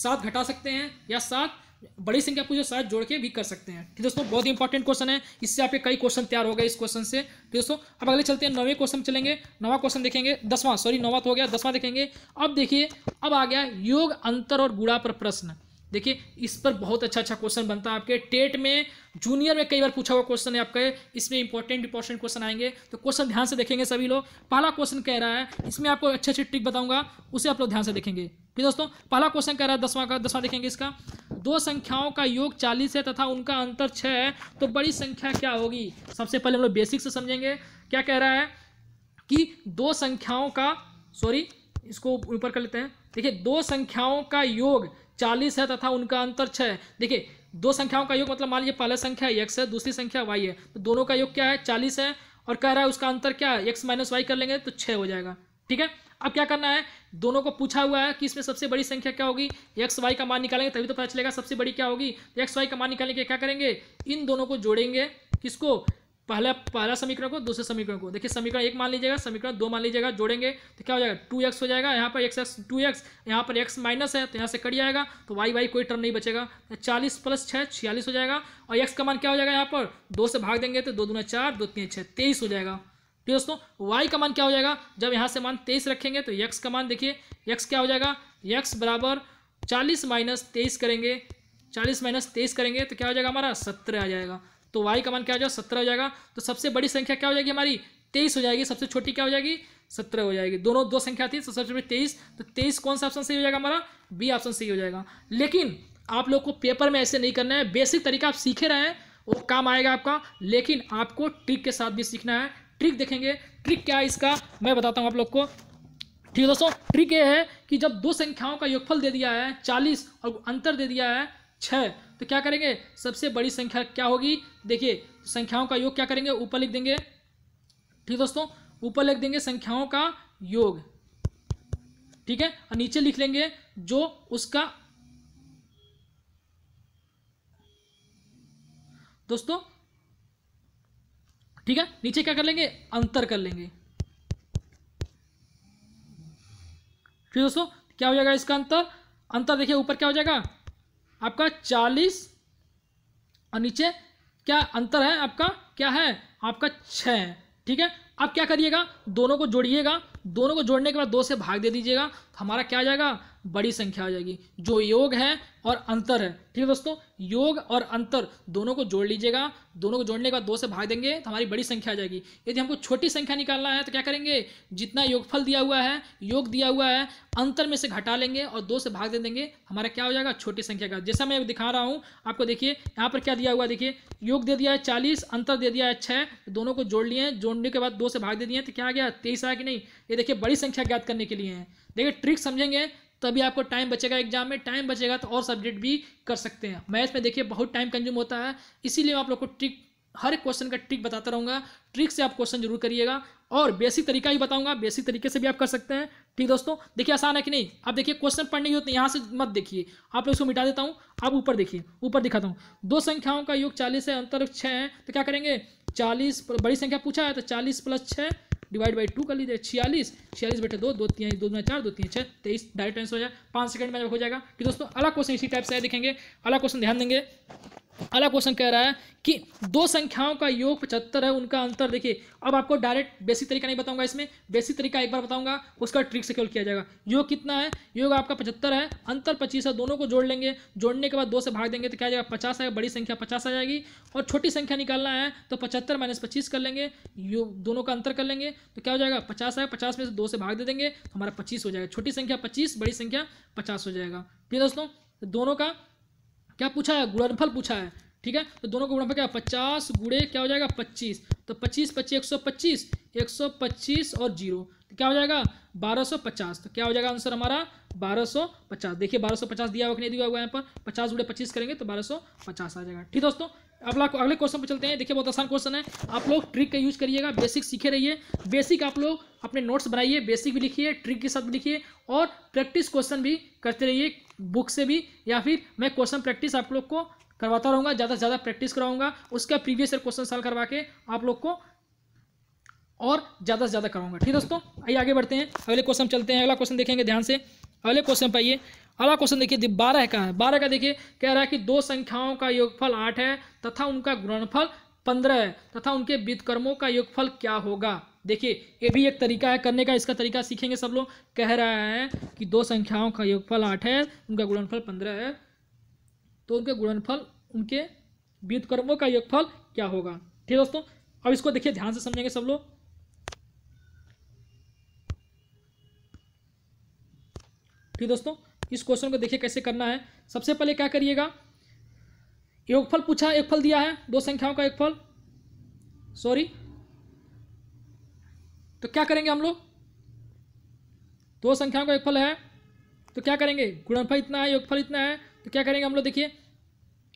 सात घटा सकते हैं या सात बड़ी संख्या पूछे साथ जोड़ के भी कर सकते हैं ठीक तो दोस्तों बहुत इंपॉर्टेंट क्वेश्चन है इससे आपके कई क्वेश्चन तैयार हो गए इस क्वेश्चन से ठीक तो दोस्तों अब अगले चलते हैं नवे क्वेश्चन चलेंगे नवा क्वेश्चन देखेंगे दसवां सॉरी नवा तो हो गया दसवां देखेंगे अब देखिए अब आ गया योग अंतर और गुड़ा पर प्रश्न देखिए इस पर बहुत अच्छा अच्छा क्वेश्चन बनता है आपके टेट में जूनियर में कई बार पूछा हुआ क्वेश्चन है आपका इसमें इंपॉर्टेंट इंपॉर्टेंट क्वेश्चन आएंगे तो क्वेश्चन ध्यान से देखेंगे सभी लोग पहला क्वेश्चन कह रहा है इसमें आपको अच्छे अच्छे ट्रिक बताऊंगा उसे आप लोग ध्यान से देखेंगे फिर दोस्तों पहला क्वेश्चन कह रहा है दसवां का दसवां देखेंगे इसका दो संख्याओं का योग चालीस है तथा उनका अंतर छः है तो बड़ी संख्या क्या होगी सबसे पहले हम लोग बेसिक से समझेंगे क्या कह रहा है कि दो संख्याओं का सॉरी इसको ऊपर कर लेते हैं देखिए दो संख्याओं का योग चालीस है तथा उनका अंतर छः देखिए दो संख्याओं का योग मतलब मान लीजिए पहला संख्या एक्स है दूसरी संख्या वाई है तो दोनों का योग क्या है चालीस है और कह रहा है उसका अंतर क्या है एक्स माइनस वाई कर लेंगे तो छः हो जाएगा ठीक है अब क्या करना है दोनों को पूछा हुआ है कि इसमें सबसे बड़ी संख्या क्या होगी एक्स वाई का मान निकालेंगे तभी तो पता चलेगा सबसे बड़ी क्या होगी एक्स वाई का मान निकालेंगे क्या करेंगे इन दोनों को जोड़ेंगे किसको पहले पहला समीकरण को दूसरे समीकरण को देखिए समीकरण एक मान लीजिएगा समीकरण दो मान लीजिएगा जोड़ेंगे तो क्या हो जाएगा टू एक्स हो जाएगा यहाँ पर एक्स एक्स टू एक्स यहाँ पर एक्स माइनस है तो यहाँ से कट जाएगा तो वाई वाई कोई टर्म नहीं बचेगा चालीस प्लस छः छियालीस हो जाएगा और एक्स का मान क्या हो जाएगा यहाँ पर दो से भाग देंगे तो दो दूना चार दो तीन छः तेईस हो जाएगा ठीक तो है दोस्तों वाई का मान क्या हो जाएगा जब यहाँ से मान तेईस रखेंगे तो यक्स का मान देखिए यक्स क्या हो जाएगा यक्स बराबर चालीस माइनस तेईस करेंगे चालीस माइनस तेईस करेंगे तो क्या हो जाएगा हमारा सत्रह आ जाएगा तो वाई का मान क्या हो जाएगा सत्रह हो जाएगा तो सबसे बड़ी संख्या क्या हो जाएगी हमारी तेईस हो जाएगी सबसे छोटी क्या हो जाएगी सत्रह हो जाएगी दोनों दो संख्या थी तो सबसे छोटी तेईस तो तेईस कौन सा ऑप्शन सही हो जाएगा हमारा बी ऑप्शन सही हो जाएगा लेकिन आप लोग को पेपर में ऐसे नहीं करना है बेसिक तरीका आप सीखे रहे हैं वो काम आएगा आपका लेकिन आपको ट्रिक के साथ भी सीखना है ट्रिक देखेंगे ट्रिक क्या है इसका मैं बताता हूँ आप लोग को ठीक है दोस्तों ट्रिक ये है कि जब दो संख्याओं का योगफल दे दिया है चालीस और अंतर दे दिया है छः तो क्या करेंगे सबसे बड़ी संख्या क्या होगी देखिए संख्याओं का योग क्या करेंगे ऊपर लिख देंगे ठीक दोस्तों ऊपर लिख देंगे संख्याओं का योग ठीक है और नीचे लिख लेंगे जो उसका दोस्तों ठीक है नीचे क्या कर लेंगे अंतर कर लेंगे ठीक दोस्तों क्या हो जाएगा इसका अंतर अंतर देखिए ऊपर क्या हो जाएगा आपका चालीस और नीचे क्या अंतर है आपका क्या है आपका छः ठीक है अब क्या करिएगा दोनों को जोड़िएगा दोनों को जोड़ने के बाद दो से भाग दे दीजिएगा हमारा क्या आ जाएगा बड़ी संख्या आ जाएगी जो योग है और अंतर है ठीक है दोस्तों योग और अंतर दोनों को जोड़ लीजिएगा दोनों को जोड़ने के बाद दो से भाग देंगे तो हमारी बड़ी संख्या आ जाएगी यदि हमको छोटी संख्या निकालना है तो क्या करेंगे जितना योगफल दिया हुआ है योग दिया हुआ है अंतर में से घटा लेंगे और दो से भाग दे देंगे हमारा क्या हो जाएगा छोटी संख्या का जैसा मैं दिखा रहा हूँ आपको देखिए यहाँ पर क्या दिया हुआ देखिए योग दे दिया है चालीस अंतर दे दिया है छः दोनों को जोड़ लिए जोड़ने के बाद दो से भाग दे दिए तो क्या आ गया तेईस आया कि नहीं ये देखिए बड़ी संख्या ज्ञात करने के लिए है देखिए ट्रिक समझेंगे तभी आपको टाइम बचेगा एग्जाम में टाइम बचेगा तो और सब्जेक्ट भी कर सकते हैं मैथ्स में देखिए बहुत टाइम कंज्यूम होता है इसीलिए आप लोग को ट्रिक हर एक क्वेश्चन का ट्रिक बताता रहूँगा ट्रिक से आप क्वेश्चन जरूर करिएगा और बेसिक तरीका ही बताऊंगा बेसिक तरीके से भी आप कर सकते हैं ठीक दोस्तों देखिए आसान है कि नहीं आप देखिए क्वेश्चन पढ़ने की होते हैं यहाँ से मत देखिए आप लोग उसको मिटा देता हूँ आप ऊपर देखिए ऊपर दिखाता हूँ दो संख्याओं का योग चालीस है अंतर छः है तो क्या करेंगे चालीस बड़ी संख्या पूछा है तो चालीस प्लस छः डिवाइड बाई टू कर लीजिए छियालीस छियालीस बेटे दो दो तीन दो चार दो तीन छः तेईस डायरेक्ट आंसर हो जाए पाँच सेकंड में हो जाएगा कि दोस्तों अलग क्वेश्चन इसी टाइप से दिखेंगे अलग क्वेश्चन ध्यान देंगे अगला क्वेश्चन कह रहा है कि दो संख्याओं का योग पचहत्तर है उनका अंतर देखिए अब आपको डायरेक्ट बेसिक तरीका नहीं बताऊंगा इसमें बेसिक तरीका एक बार बताऊंगा उसका ट्रिक से क्यों किया जाएगा योग कितना है योग आपका पचहत्तर है अंतर पच्चीस है दोनों को जोड़ लेंगे जोड़ने के बाद दो से भाग देंगे तो क्या जाएगा पचास आएगा बड़ी संख्या पचास आ जाएगी और छोटी संख्या निकालना है तो पचहत्तर माइनस पच्चीस कर लेंगे योग दोनों का अंतर कर लेंगे तो क्या हो जाएगा पचास आएगा पचास में से दो से भाग दे देंगे तो हमारा पच्चीस हो जाएगा छोटी संख्या पच्चीस बड़ी संख्या पचास हो जाएगा ठीक है दोस्तों दोनों का क्या पूछा है गुणनफल पूछा है ठीक है तो दोनों का गुणनफल क्या पचास गुड़े क्या हो जाएगा पच्चीस तो पच्चीस पच्चीस एक सौ पच्चीस एक सौ पच्चीस और जीरो तो क्या हो जाएगा बारह सौ पचास तो क्या हो जाएगा आंसर हमारा बारह सौ पचास देखिए बारह सौ पचास दिया हुआ कि नहीं दिया हुआ यहाँ पर पचास गुड़े पच्चीस करेंगे तो बारह सौ पचास आ जाएगा ठीक दोस्तों अगला अगले क्वेश्चन पर चलते हैं देखिए बहुत आसान क्वेश्चन है आप लोग ट्रिक का यूज करिएगा बेसिक सीखे रहिए बेसिक आप लोग अपने नोट्स बनाइए बेसिक भी लिखिए ट्रिक के साथ भी लिखिए और प्रैक्टिस क्वेश्चन भी करते रहिए बुक से भी या फिर मैं क्वेश्चन प्रैक्टिस आप लोग को करवाता रहूँगा ज़्यादा से ज़्यादा प्रैक्टिस कराऊंगा उसका प्रीवियस ईयर क्वेश्चन सॉल्व करवा के आप लोग को और ज़्यादा से ज़्यादा कराऊंगा ठीक है दोस्तों आइए आगे बढ़ते हैं अगले क्वेश्चन चलते हैं अगला क्वेश्चन देखेंगे ध्यान से अगले क्वेश्चन पर आइए अगला क्वेश्चन देखिए बारह का है बारह का देखिए कह रहा है कि दो संख्याओं का योगफल आठ है तथा उनका गुणनफल पंद्रह है तथा उनके व्युतकर्मों का योगफल क्या होगा देखिए ये भी एक तरीका है करने का इसका तरीका सीखेंगे सब लोग कह रहा है कि दो संख्याओं का योगफल आठ है उनका गुणनफल पंद्रह है तो उनके गुणनफल उनके व्युतकर्मों का योगफल क्या होगा ठीक है दोस्तों अब इसको देखिए ध्यान से समझेंगे सब लोग ठीक दोस्तों इस क्वेश्चन को देखिए कैसे करना है सबसे पहले क्या करिएगा योगफल पूछा एक फल दिया है दो संख्याओं का एक फल सॉरी तो क्या करेंगे हम लोग दो संख्याओं का योगफल है तो क्या करेंगे गुणनफल इतना है योगफल इतना है तो क्या करेंगे हम लोग देखिए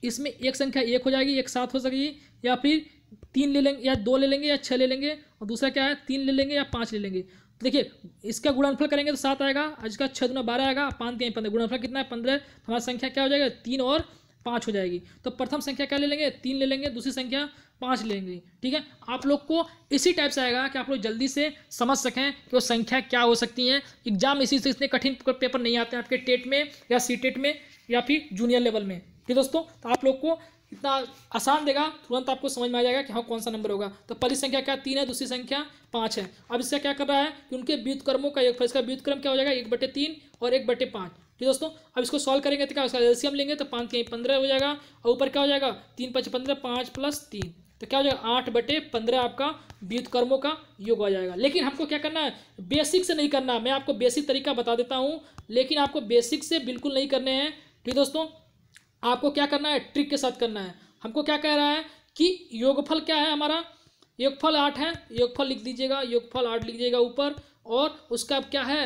इसमें एक संख्या एक हो जाएगी एक साथ हो सकेगी या फिर तीन ले लेंगे या दो ले लेंगे या छः ले लेंगे और दूसरा क्या है तीन ले लेंगे या पाँच ले लेंगे तो देखिए इसका गुणनफल करेंगे तो सात आएगा आज का छः दुना बारह आएगा पाँच तीन पंद्रह गुणनफल कितना है पंद्रह तो हमारी संख्या क्या हो जाएगा तीन और पाँच हो जाएगी तो प्रथम संख्या क्या ले लेंगे तीन ले लेंगे दूसरी संख्या पाँच लेंगे ठीक है आप लोग को इसी टाइप से आएगा कि आप लोग जल्दी से समझ सकें कि वो संख्या क्या हो सकती हैं एग्जाम इसी से इतने कठिन पेपर नहीं आते हैं आपके टेट में या सी टेट में या फिर जूनियर लेवल में ठीक दोस्तों तो आप लोग को इतना आसान देगा तुरंत आपको समझ में आ जाएगा कि हाँ कौन सा नंबर होगा तो पहली संख्या क्या तीन है दूसरी संख्या पाँच है अब इससे क्या कर रहा है कि उनके कर्मों का एक इसका व्युतक्रम क्या हो जाएगा एक बटे तीन और एक बटे पाँच ठीक तो है दोस्तों अब इसको सॉल्व करेंगे तो क्या उसका एलसीएम लेंगे तो पाँच यहीं पंद्रह हो जाएगा और ऊपर क्या हो जाएगा तीन पच पंद्रह पाँच प्लस तीन तो क्या हो जाएगा आठ बटे पंद्रह आपका कर्मों का योग आ जाएगा लेकिन हमको क्या करना है बेसिक से नहीं करना मैं आपको बेसिक तरीका बता देता हूँ लेकिन आपको बेसिक से बिल्कुल नहीं करने हैं ठीक दोस्तों आपको क्या करना है ट्रिक के साथ करना है हमको क्या कह रहा है कि योगफल क्या है हमारा योगफल आठ है योगफल लिख दीजिएगा योगफल आठ लिख दीजिएगा ऊपर और उसका अब क्या है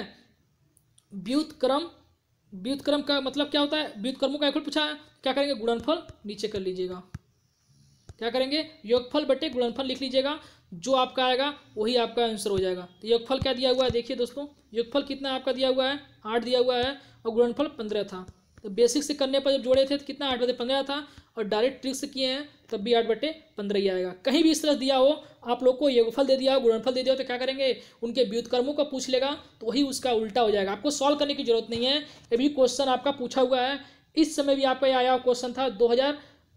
व्युत क्रम व्युतक्रम का मतलब क्या होता है व्युतक्रमों का योगफल पूछा क्या करेंगे गुणनफल नीचे कर लीजिएगा क्या करेंगे योगफल बटे गुणनफल लिख लीजिएगा जो आपका आएगा वही आपका आंसर हो जाएगा तो योगफल क्या दिया हुआ है देखिए दोस्तों योगफल कितना आपका दिया हुआ है आठ दिया हुआ है और गुणनफल पंद्रह था तो बेसिक से करने पर जब जोड़े थे तो कितना आठ बजे पंद्रह था और डायरेक्ट ट्रिक से किए हैं तब भी आठ बटे पंद्रह ही आएगा कहीं भी इस तरह दिया हो आप लोग को योगफल दे दिया हो गुणनफल दे दिया हो तो क्या करेंगे उनके व्युतकर्मों का पूछ लेगा तो वही उसका उल्टा हो जाएगा आपको सॉल्व करने की जरूरत नहीं है ये भी क्वेश्चन आपका पूछा हुआ है इस समय भी आपका आया क्वेश्चन था दो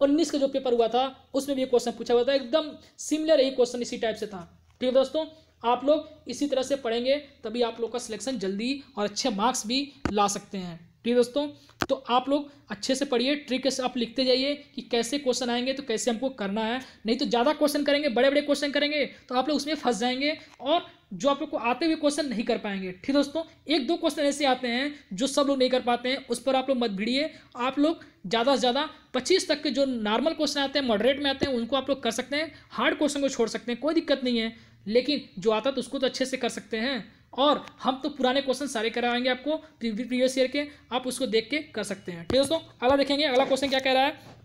उन्नीस का जो पेपर हुआ था उसमें भी क्वेश्चन पूछा हुआ था एकदम सिमिलर यही क्वेश्चन इसी टाइप से था ठीक है दोस्तों आप लोग इसी तरह से पढ़ेंगे तभी आप लोग का सिलेक्शन जल्दी और अच्छे मार्क्स भी ला सकते हैं प्लीज दोस्तों तो आप लोग अच्छे से पढ़िए ट्रिक आप लिखते जाइए कि कैसे क्वेश्चन आएंगे तो कैसे हमको करना है नहीं तो ज़्यादा क्वेश्चन करेंगे बड़े बड़े क्वेश्चन करेंगे तो आप लोग उसमें फंस जाएंगे और जो आप लोग को आते हुए क्वेश्चन नहीं कर पाएंगे ठीक दोस्तों एक दो क्वेश्चन ऐसे आते हैं जो सब लोग नहीं कर पाते हैं उस पर आप लोग मत भिड़िए आप लोग ज़्यादा से ज़्यादा पच्चीस तक के जो नॉर्मल क्वेश्चन आते हैं मॉडरेट में आते हैं उनको आप लोग कर सकते हैं हार्ड क्वेश्चन को छोड़ सकते हैं कोई दिक्कत नहीं है लेकिन जो आता तो उसको तो अच्छे से कर सकते हैं और हम तो पुराने क्वेश्चन सारे कराएंगे आपको प्रीवियस ईयर के आप उसको देख के कर सकते हैं ठीक है दोस्तों अगला देखेंगे अगला क्वेश्चन क्या कह रहा है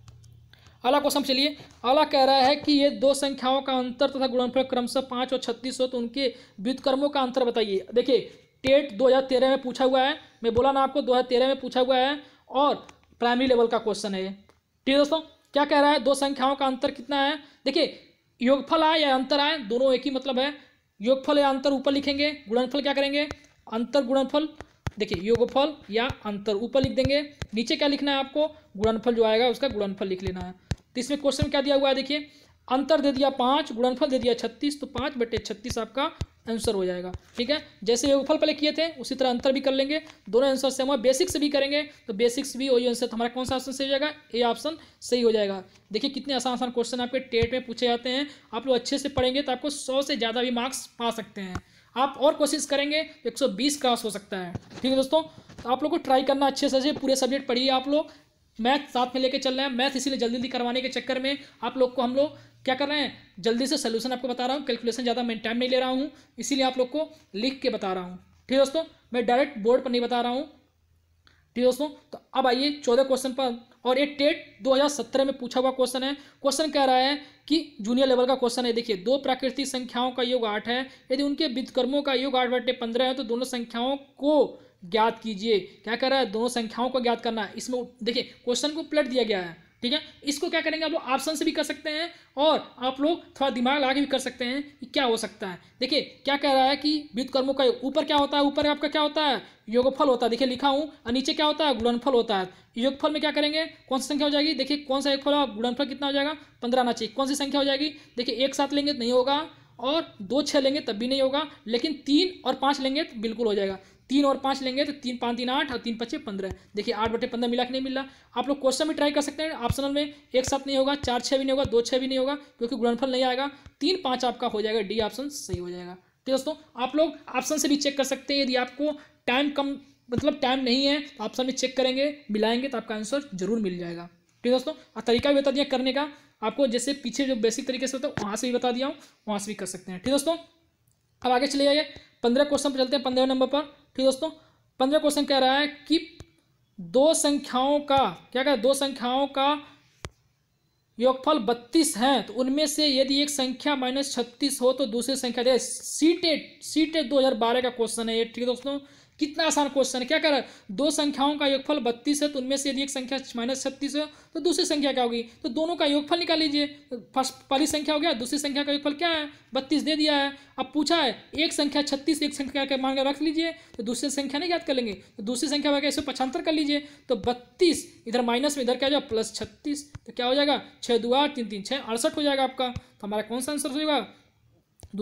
अगला क्वेश्चन चलिए अगला कह रहा है कि ये दो संख्याओं का अंतर तथा गुणनफल क्रमशः पाँच और छत्तीस हो तो उनके व्युतकर्मों का अंतर बताइए देखिए टेट 2013 में पूछा हुआ है मैं बोला ना आपको 2013 में पूछा हुआ है और प्राइमरी लेवल का क्वेश्चन है ठीक है दोस्तों क्या कह रहा है दो संख्याओं का अंतर कितना है देखिए योगफल आए या अंतर आए दोनों एक ही मतलब है योगफल या अंतर ऊपर लिखेंगे गुणनफल क्या करेंगे अंतर गुणनफल देखिए योगफल या अंतर ऊपर लिख देंगे नीचे क्या लिखना है आपको गुणनफल जो आएगा उसका गुणनफल लिख लेना है तो इसमें क्वेश्चन क्या दिया हुआ है देखिए अंतर दे दिया पाँच गुणनफल दे दिया छत्तीस तो पाँच बटे छत्तीस आपका आंसर हो जाएगा ठीक है जैसे योगफल पहले किए थे उसी तरह अंतर भी कर लेंगे दोनों आंसर से हम बेसिक से भी करेंगे तो बेसिक्स भी वही आंसर तो हमारा कौन सा ऑप्शन सही हो जाएगा ए ऑप्शन सही हो जाएगा देखिए कितने आसान आसान क्वेश्चन आपके टेट में पूछे जाते हैं आप लोग अच्छे से पढ़ेंगे तो आपको सौ से ज़्यादा भी मार्क्स पा सकते हैं आप और कोशिश करेंगे तो एक क्रॉस हो सकता है ठीक है दोस्तों तो आप लोग को ट्राई करना अच्छे से पूरे सब्जेक्ट पढ़िए आप लोग मैथ साथ में लेके चल रहे हैं मैथ इसीलिए जल्दी जल्दी करवाने के चक्कर में आप लोग को हम लोग क्या कर रहे हैं जल्दी से सोल्यूशन आपको बता रहा हूँ कैलकुलेशन ज़्यादा मैं टाइम नहीं ले रहा हूँ इसीलिए आप लोग को लिख के बता रहा हूँ ठीक है दोस्तों मैं डायरेक्ट बोर्ड पर नहीं बता रहा हूँ ठीक है दोस्तों तो अब आइए चौदह क्वेश्चन पर और ये टेट 2017 में पूछा हुआ क्वेश्चन है क्वेश्चन कह रहा है कि जूनियर लेवल का क्वेश्चन है देखिए दो प्राकृतिक संख्याओं का योग आठ है यदि उनके विधकर्मों का योग आठ बटे पंद्रह है तो दोनों संख्याओं को ज्ञात कीजिए क्या कह रहा है दोनों संख्याओं को ज्ञात करना इसमें देखिए क्वेश्चन को प्लट दिया गया है ठीक है इसको क्या करेंगे आप लोग ऑप्शन से भी कर सकते हैं और आप लोग थोड़ा दिमाग लगा के भी कर सकते हैं कि क्या हो सकता है देखिए क्या कह रहा है कि वित्त कर्मों का ऊपर क्या होता है ऊपर आपका क्या होता है योगफल होता है देखिए लिखा हूँ और नीचे क्या होता है गुणनफल होता है योगफल में क्या करेंगे कौन सी संख्या हो जाएगी देखिए कौन सा योगफल होगा गुणनफल कितना हो जाएगा पंद्रह आना चाहिए कौन सी संख्या हो जाएगी देखिए एक साथ लेंगे तो नहीं होगा और दो छः लेंगे तब भी नहीं होगा लेकिन तीन और पाँच लेंगे तो बिल्कुल हो जाएगा तीन और पाँच लेंगे तो तीन पाँच तीन आठ और तीन पच्चे पंद्रह देखिए आठ बटे पंद्रह मिला कि नहीं मिला आप लोग क्वेश्चन भी ट्राई कर सकते हैं ऑप्शनल में एक साथ नहीं होगा चार छः भी नहीं होगा दो छः भी नहीं होगा क्योंकि गुणनफल नहीं आएगा तीन पाँच आपका हो जाएगा डी ऑप्शन सही हो जाएगा ठीक दोस्तों आप लोग ऑप्शन से भी चेक कर सकते हैं यदि आपको टाइम कम मतलब टाइम नहीं है तो ऑप्शन में चेक करेंगे मिलाएंगे तो आपका आंसर जरूर मिल जाएगा ठीक है दोस्तों और तरीका भी बता दिया करने का आपको जैसे पीछे जो बेसिक तरीके से होता है वहाँ से भी बता दिया हूँ वहाँ से भी कर सकते हैं ठीक है दोस्तों अब आगे चले जाइए पंद्रह क्वेश्चन पर चलते हैं पंद्रह नंबर पर ठीक दोस्तों पंद्रह क्वेश्चन कह रहा है कि दो संख्याओं का क्या कह दो संख्याओं का योगफल बत्तीस हैं तो उनमें से यदि एक संख्या माइनस छत्तीस हो तो दूसरी संख्या सीटेट सीटेट दो हजार बारह का क्वेश्चन है ये ठीक है दोस्तों कितना आसान क्वेश्चन है क्या कर रहा है दो संख्याओं का योगफल बत्तीस है तो उनमें से यदि एक संख्या माइनस छत्तीस है तो दूसरी संख्या क्या होगी तो दोनों का योगफल निकाल लीजिए तो फर्स्ट पहली संख्या हो गया दूसरी संख्या का योगफल क्या है बत्तीस दे दिया है अब पूछा है एक संख्या छत्तीस एक संख्या का मान रख लीजिए तो दूसरी संख्या नहीं याद कर लेंगे तो दूसरी संख्या हो गया इसे पचहत्तर कर लीजिए तो बत्तीस इधर माइनस में इधर क्या हो जाएगा प्लस छत्तीस तो क्या हो जाएगा छः दो आठ तीन तीन छः अड़सठ हो जाएगा आपका तो हमारा कौन सा आंसर होगा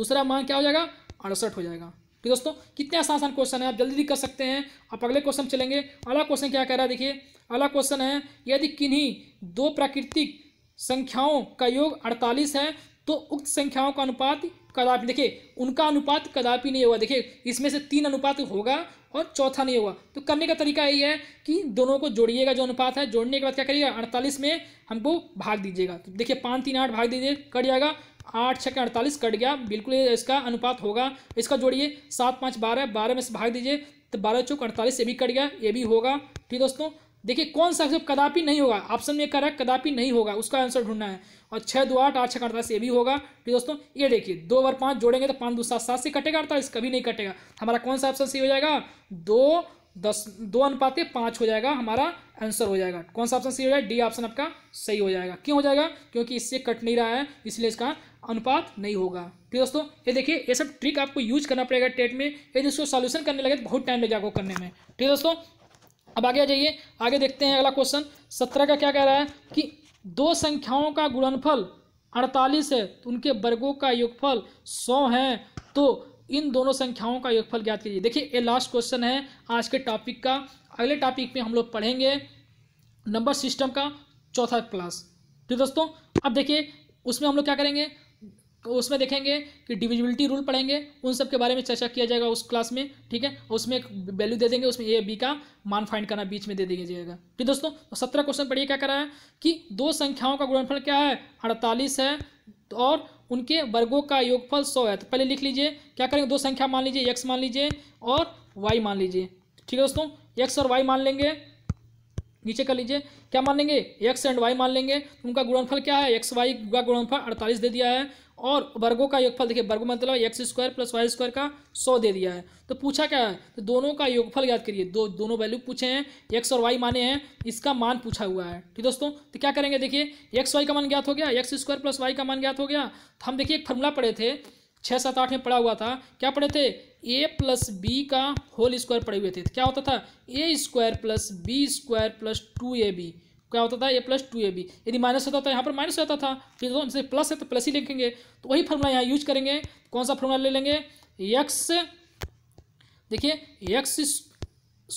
दूसरा मान क्या हो जाएगा अड़सठ हो जाएगा तो दोस्तों कितने आसान आसान क्वेश्चन है आप जल्दी कर सकते हैं आप अगले क्वेश्चन चलेंगे अगला क्वेश्चन क्या कह रहा है देखिए अगला क्वेश्चन है यदि किन्हीं दो प्राकृतिक संख्याओं का योग अड़तालीस है तो उक्त संख्याओं का अनुपात कदापि देखिए उनका अनुपात कदापि नहीं होगा देखिए इसमें से तीन अनुपात होगा और चौथा नहीं होगा तो करने का तरीका यही है कि दोनों को जोड़िएगा जो अनुपात है जोड़ने के बाद क्या करिएगा अड़तालीस में हमको भाग दीजिएगा तो देखिए पाँच तीन आठ भाग दीजिए कट जाएगा आठ छः अड़तालीस कट गया बिल्कुल इसका अनुपात होगा इसका जोड़िए सात पाँच बारह बारह में से भाग दीजिए तो बारह चौक अड़तालीस ये भी कट गया ये भी होगा ठीक दोस्तों देखिए कौन सा ऑप्शन कदापि नहीं होगा ऑप्शन में कर रहा है कदापि नहीं होगा उसका आंसर ढूंढना है और छः दो आठ आठ छः अड़तालीस ये भी होगा ठीक दोस्तों ये देखिए दो बार पाँच जोड़ेंगे तो पाँच दो सात सात से कटेगा अड़तालीस कभी नहीं कटेगा हमारा कौन सा ऑप्शन सही हो जाएगा दो दस दो अनुपात पाँच हो जाएगा हमारा आंसर हो जाएगा कौन सा ऑप्शन सही हो जाएगा डी ऑप्शन आपका सही हो जाएगा क्यों हो जाएगा क्योंकि इससे कट नहीं रहा है इसलिए इसका अनुपात नहीं होगा ठीक दोस्तों ये देखिए ये सब ट्रिक आपको यूज करना पड़ेगा टेट में यदि उसको सॉल्यूशन करने लगे तो बहुत टाइम लगेगा आपको करने में ठीक है दोस्तों अब आगे आ जाइए आगे देखते हैं अगला क्वेश्चन सत्रह का क्या कह रहा है कि दो संख्याओं का गुणनफल अड़तालीस है तो उनके वर्गों का योगफल सौ है तो इन दोनों संख्याओं का योगफल ज्ञात कीजिए देखिए ये लास्ट क्वेश्चन है आज के टॉपिक का अगले टॉपिक में हम लोग पढ़ेंगे नंबर सिस्टम का चौथा क्लास ठीक दोस्तों अब देखिए उसमें हम लोग क्या करेंगे तो उसमें देखेंगे कि डिविजिबिलिटी रूल पढ़ेंगे उन सब के बारे में चर्चा किया जाएगा उस क्लास में ठीक है उसमें एक वैल्यू दे देंगे उसमें ए बी का मान फाइंड करना बीच में दे दिया जाएगा ठीक दोस्तों तो सत्रह क्वेश्चन पढ़िए क्या करा है कि दो संख्याओं का गुणनफल क्या है अड़तालीस है तो और उनके वर्गों का योगफल सौ है तो पहले लिख लीजिए क्या करेंगे दो संख्या मान लीजिए एक्स मान लीजिए और वाई मान लीजिए ठीक है दोस्तों एक्स और वाई मान लेंगे नीचे कर लीजिए क्या मान लेंगे एक्स एंड वाई मान लेंगे उनका गुणनफल क्या है एक्स वाई का गुणनफल अड़तालीस दे दिया है और वर्गों का योगफल देखिए वर्ग मतलब x square plus y square का सौ दे दिया है तो पूछा क्या है तो दोनों का योगफल याद करिए दो दोनों वैल्यू पूछे हैं एक्स और वाई माने हैं इसका मान पूछा हुआ है ठीक दोस्तों तो क्या करेंगे देखिए एक्स वाई का मान ज्ञात हो गया एक्स स्क्वायर प्लस वाई का मान ज्ञात हो गया तो हम देखिए एक फॉर्मूला पढ़े थे छः सात आठ में पढ़ा हुआ था क्या पढ़े थे ए प्लस बी का होल स्क्वायर पड़े हुए थे तो क्या होता था a square plus b square plus two a b क्या होता था a plus two a b यदि माइनस होता था तो यहाँ पर माइनस होता था फिर दोनों तो से प्लस है तो प्लस ही लिखेंगे तो वही फॉर्मूला यहाँ यूज करेंगे कौन सा फॉर्मूला ले लेंगे एक्स देखिए एक्स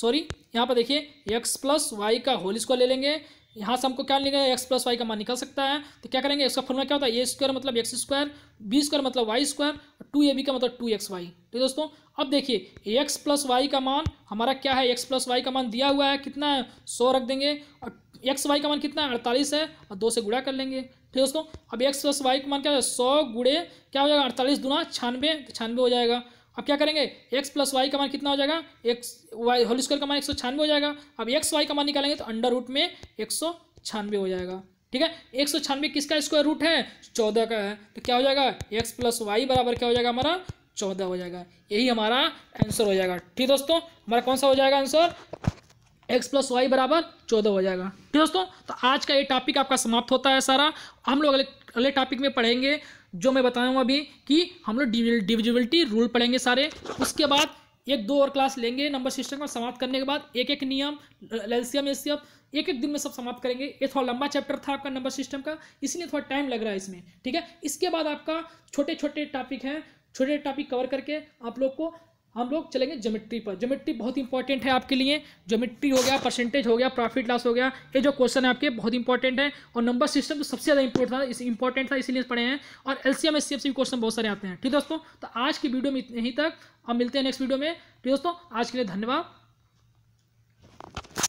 सॉरी यहाँ पर देखिए एक्स प्लस वाई का होल स्क्वायर ले लेंगे यहाँ से हमको क्या लेंगे एक्स प्लस वाई का मान निकल सकता है तो क्या करेंगे इसका फॉर्मूला क्या होता है ए स्क्वायर मतलब एक्स स्क्वायर बी स्क्वायर मतलब वाई स्क्वायर और टू ए बी का मतलब टू एक्स वाई ठीक है दोस्तों अब देखिए एक्स प्लस वाई का मान हमारा क्या है एक्स प्लस वाई का मान दिया हुआ है कितना है सौ रख देंगे और एक्स वाई का मान कितना है अड़तालीस है और दो से गुड़ा कर लेंगे ठीक है दोस्तों अब एक्स प्लस वाई का मान क्या है सौ गुड़े क्या हो जाएगा अड़तालीस दुना छानवे छानवे हो जाएगा अब क्या करेंगे एक्स प्लस वाई का मान कितना हो जाएगा एक्स वाई होल स्क्वायर का मान एक सौ छानवे हो जाएगा अब एक्स वाई का मान निकालेंगे तो अंडर रूट में एक सौ छानवे हो जाएगा ठीक है एक सौ छानवे किसका स्क्वायर रूट है चौदह का है तो क्या हो जाएगा एक्स प्लस वाई बराबर क्या हो जाएगा हमारा चौदह हो जाएगा यही हमारा आंसर हो जाएगा ठीक दोस्तों हमारा कौन सा हो जाएगा आंसर एक्स प्लस वाई बराबर चौदह हो जाएगा ठीक है दोस्तों तो आज का ये टॉपिक आपका समाप्त होता है सारा हम लोग अगले अगले टॉपिक में पढ़ेंगे जो मैं बताऊँगा अभी कि हम लोग डिविजिबिलिटी रूल पढ़ेंगे सारे उसके बाद एक दो और क्लास लेंगे नंबर सिस्टम का समाप्त करने के बाद एक एक नियम एलसीएम एसीएम एक एक दिन में सब समाप्त करेंगे ये थोड़ा लंबा चैप्टर था आपका नंबर सिस्टम का इसलिए थोड़ा टाइम लग रहा है इसमें ठीक है इसके बाद आपका छोटे छोटे टॉपिक हैं छोटे टॉपिक कवर करके आप लोग को हम लोग चलेंगे ज्योमेट्री पर ज्योमेट्री बहुत इंपॉर्टेंट है आपके लिए जोमेट्री हो गया परसेंटेज हो गया प्रॉफिट लॉस हो गया ये जो क्वेश्चन है आपके बहुत इंपॉर्टेंट है और नंबर सिस्टम तो सबसे ज़्यादा इंपॉर्टेंट था इस इंपॉर्टेंट था इसीलिए पढ़े हैं और L C M S C C question बहुत सारे आते हैं ठीक दोस्तों तो आज की वीडियो में यहीं तक अब मिलते हैं नेक्स्ट वीडियो में ठीक दोस्तों आज के लिए धन्यवाद